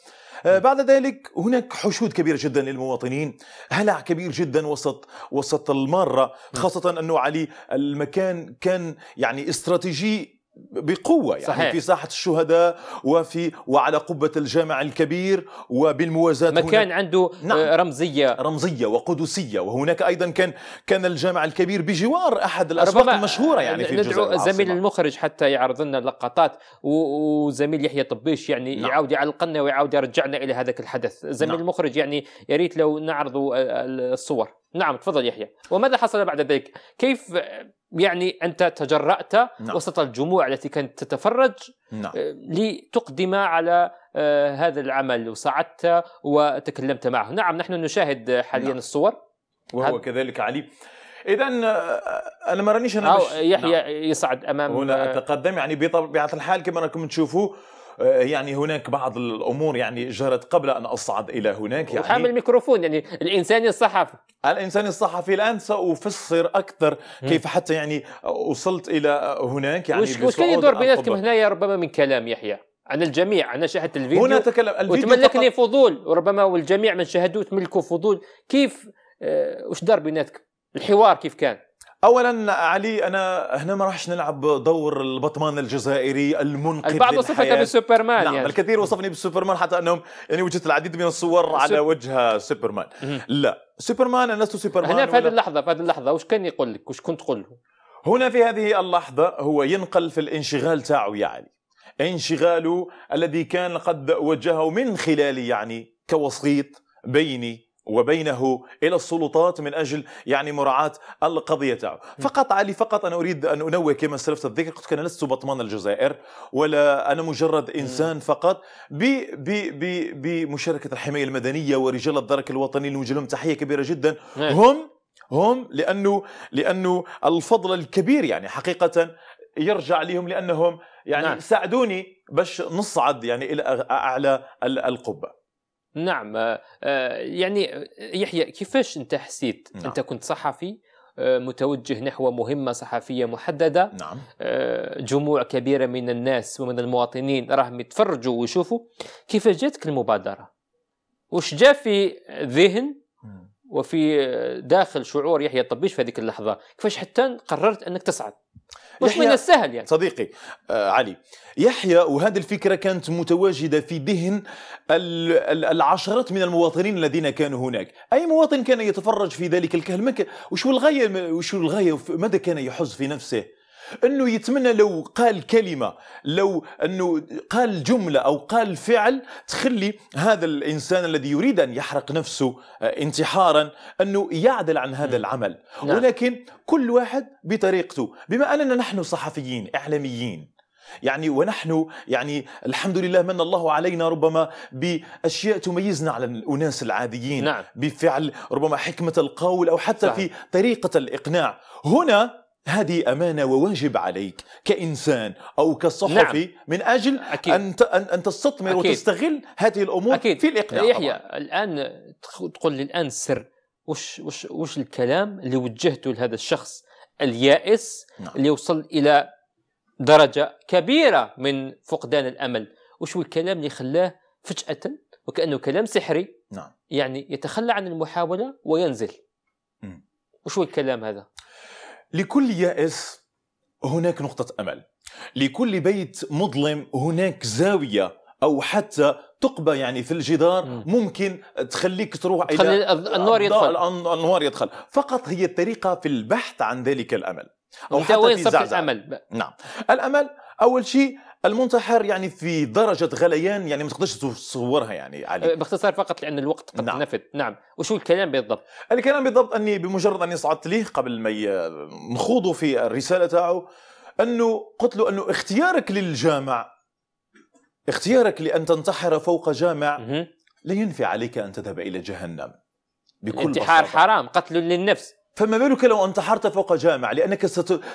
آه، بعد ذلك هناك حشود كبيرة جدا للمواطنين هلع كبير جدا وسط وسط المارة نعم. خاصة أنه علي المكان كان يعني استراتيجي بقوة يعني صحيح. في ساحة الشهداء وفي وعلى قبة الجامع الكبير وبالموازاة مكان هناك عنده نعم آه، رمزية رمزية وقدسية وهناك أيضا كان كان الجامع الكبير بجوار أحد الأسواق المشهورة يعني في ندعو زميل المخرج حتى يعرض لنا لقطات وزميل يحيى طبيش يعني نعم. يعاود يعلقنا ويعاود يرجعنا إلى هذاك الحدث زميل نعم. المخرج يعني يا ريت لو نعرض آه، الصور نعم تفضل يحيى وماذا حصل بعد ذلك كيف يعني أنت تجرأت نعم. وسط الجموع التي كانت تتفرج نعم. آه، لتقدم على آه، هذا العمل وصعدت وتكلمت معه نعم نحن نشاهد حاليا نعم. الصور وهو كذلك علي اذا آه، انا ما رانيش انا يحيى نعم. يصعد امام هنا اتقدم يعني بطبيعه الحال كما راكم تشوفوا آه، يعني هناك بعض الامور يعني جرت قبل ان اصعد الى هناك يعني حامل الميكروفون يعني الانسان الصحفي الانسان الصحفي الان سافسر اكثر كيف حتى يعني وصلت الى هناك يعني وش, وش كان يدور بيناتكم هنايا ربما من كلام يحيى عن الجميع عن شاهدت الفيديو هنا تكلم الفيديو وتملكني فقط... فضول وربما والجميع من شاهدوه تملكوا فضول كيف آه، وش دار بيناتكم الحوار كيف كان اولا علي انا هنا ما راحش نلعب دور البطمان الجزائري المنقذ البعض وصفك بالسوبرمان نعم يعني. الكثير وصفني بالسوبرمان حتى انهم يعني وجدت العديد من الصور على وجه سوبرمان لا سوبرمان انا لست سوبرمان هنا في هذه اللحظه في هذه اللحظه وش كان يقول لك وش كنت تقول له هنا في هذه اللحظه هو ينقل في الانشغال تاعه يعني انشغاله الذي كان قد وجهه من خلالي يعني كوسيط بيني وبينه إلى السلطات من أجل يعني مراعاة القضية تاعه فقط علي فقط أنا أريد أن أنوه كما سلفت الذكر قلت أنا لست بطمان الجزائر ولا أنا مجرد إنسان فقط بمشاركة الحماية المدنية ورجال الدرك الوطني نوجه لهم تحية كبيرة جدا إيه. هم هم لأنه لأنه الفضل الكبير يعني حقيقة يرجع لهم لأنهم يعني نعم. ساعدوني باش نصعد يعني إلى أعلى القبة نعم آه، آه، يعني آه، يحيى كيفاش انت حسيت نعم. انت كنت صحفي متوجه نحو مهمة صحفية محددة نعم. جموع كبيرة من الناس ومن المواطنين راهم يتفرجوا ويشوفوا كيف جاتك المبادرة وش جاء في ذهن وفي داخل شعور يحيى الطبيش في هذيك اللحظه كيفاش حتى قررت انك تصعد مش من السهل يعني صديقي آه علي يحيى وهذه الفكره كانت متواجده في ذهن العشرات من المواطنين الذين كانوا هناك اي مواطن كان يتفرج في ذلك الكهل وشو الغايه وشو الغايه ماذا كان يحز في نفسه انه يتمنى لو قال كلمه لو انه قال جمله او قال فعل تخلي هذا الانسان الذي يريد ان يحرق نفسه آه، انتحارا انه يعدل عن هذا العمل نعم. ولكن كل واحد بطريقته بما اننا نحن صحفيين اعلاميين يعني ونحن يعني الحمد لله من الله علينا ربما باشياء تميزنا على الاناس العاديين نعم. بفعل ربما حكمه القول او حتى صحيح. في طريقه الاقناع هنا هذه أمانة وواجب عليك كإنسان أو كصحفي نعم. من أجل أكيد. أن أن تستثمر أكيد. وتستغل هذه الأمور أكيد. في الإقناع يحيى الآن تقول لي الآن السر وش, وش, وش الكلام اللي وجهته لهذا الشخص اليائس نعم. اللي وصل إلى درجة كبيرة من فقدان الأمل وش هو الكلام اللي خلاه فجأة وكأنه كلام سحري نعم. يعني يتخلى عن المحاولة وينزل وشو وش هو الكلام هذا لكل يائس هناك نقطة أمل لكل بيت مظلم هناك زاوية أو حتى تقبة يعني في الجدار ممكن تخليك تروح إلى النور يدخل الأنوار يدخل فقط هي الطريقة في البحث عن ذلك الأمل أو حتى في الأمل نعم الأمل أول شيء المنتحر يعني في درجه غليان يعني ما تقدرش تصورها يعني علي أه، باختصار فقط لان الوقت قد نعم. نفد نعم وشو الكلام بالضبط الكلام بالضبط اني بمجرد اني صعدت ليه قبل ما نخوضوا في الرساله تاعه انه قلت له انه اختيارك للجامع اختيارك لان تنتحر فوق جامع لا ينفي عليك ان تذهب الى جهنم بكل الانتحار بصراحة. حرام قتل للنفس فما بالك لو انتحرت فوق جامع لانك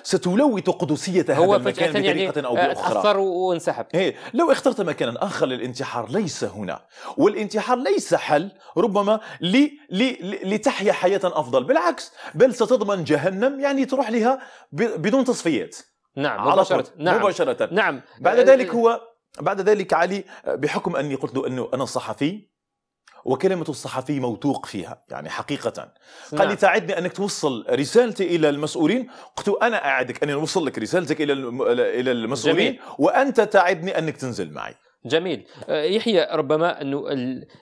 ستلوث قدسيه هذا هو المكان يعني بطريقه يعني او باخرى تاثر وانسحب إيه لو اخترت مكانا اخر للانتحار ليس هنا والانتحار ليس حل ربما لي لي لتحيا حياه افضل بالعكس بل ستضمن جهنم يعني تروح لها بدون تصفيات نعم مباشره نعم مباشره نعم بعد آه، ذلك هو بعد ذلك علي بحكم اني قلت له انه انا صحفي وكلمة الصحفي موثوق فيها يعني حقيقة نعم. قال لي نعم. تعدني أنك توصل رسالتي إلى المسؤولين قلت أنا أعدك أني أوصل لك رسالتك إلى إلى المسؤولين جميل. وأنت تعدني أنك تنزل معي جميل آه، يحيى ربما انه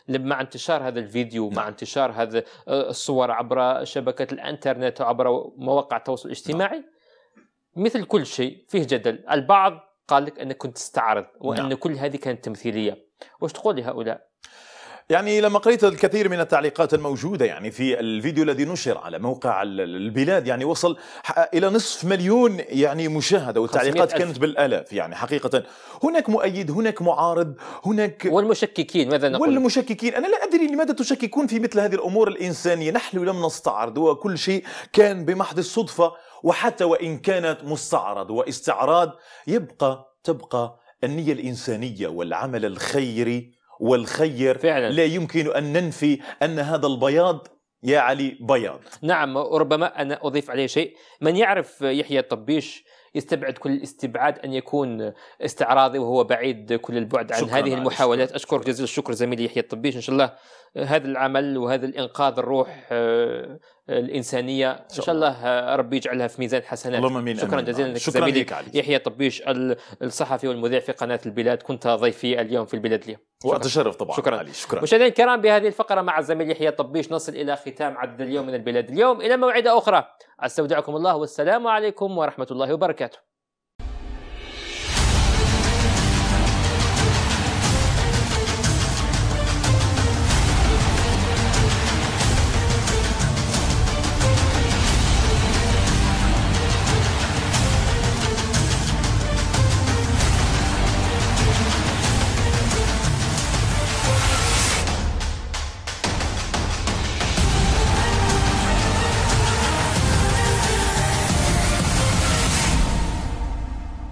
مع انتشار هذا الفيديو مع نعم. انتشار هذا آه، الصور عبر شبكه الانترنت وعبر مواقع التواصل الاجتماعي نعم. مثل كل شيء فيه جدل البعض قال لك انك كنت تستعرض وان كل هذه كانت تمثيليه واش تقول لهؤلاء يعني لما قريت الكثير من التعليقات الموجودة يعني في الفيديو الذي نشر على موقع البلاد يعني وصل إلى نصف مليون يعني مشاهدة والتعليقات كانت بالآلاف يعني حقيقة هناك مؤيد هناك معارض هناك والمشككين ماذا نقول والمشككين أنا لا أدري لماذا تشككون في مثل هذه الأمور الإنسانية نحن لم نستعرض وكل شيء كان بمحض الصدفة وحتى وإن كانت مستعرض واستعراض يبقى تبقى النية الإنسانية والعمل الخيري والخير فعلا. لا يمكن أن ننفي أن هذا البياض يا علي بياض نعم وربما أنا أضيف عليه شيء من يعرف يحيى الطبيش يستبعد كل الاستبعاد ان يكون استعراضي وهو بعيد كل البعد عن هذه المحاولات اشكر جزيل الشكر زميلي يحيى الطبيش ان شاء الله آه، هذا العمل وهذا الانقاذ الروح آه، الانسانيه ان شاء الله آه، ربي يجعلها في ميزان حسنات اللهم امين شكرا جزيلا لك شكرا لك يحيى طبيش الصحفي والمذيع في قناه البلاد كنت ضيفي اليوم في البلاد اليوم واتشرف طبعا شكرا علي شكرا مشاهدينا الكرام بهذه الفقره مع الزميل يحيى طبيش نصل الى ختام عدد اليوم من البلاد اليوم الى موعد اخرى استودعكم الله والسلام عليكم ورحمه الله وبركاته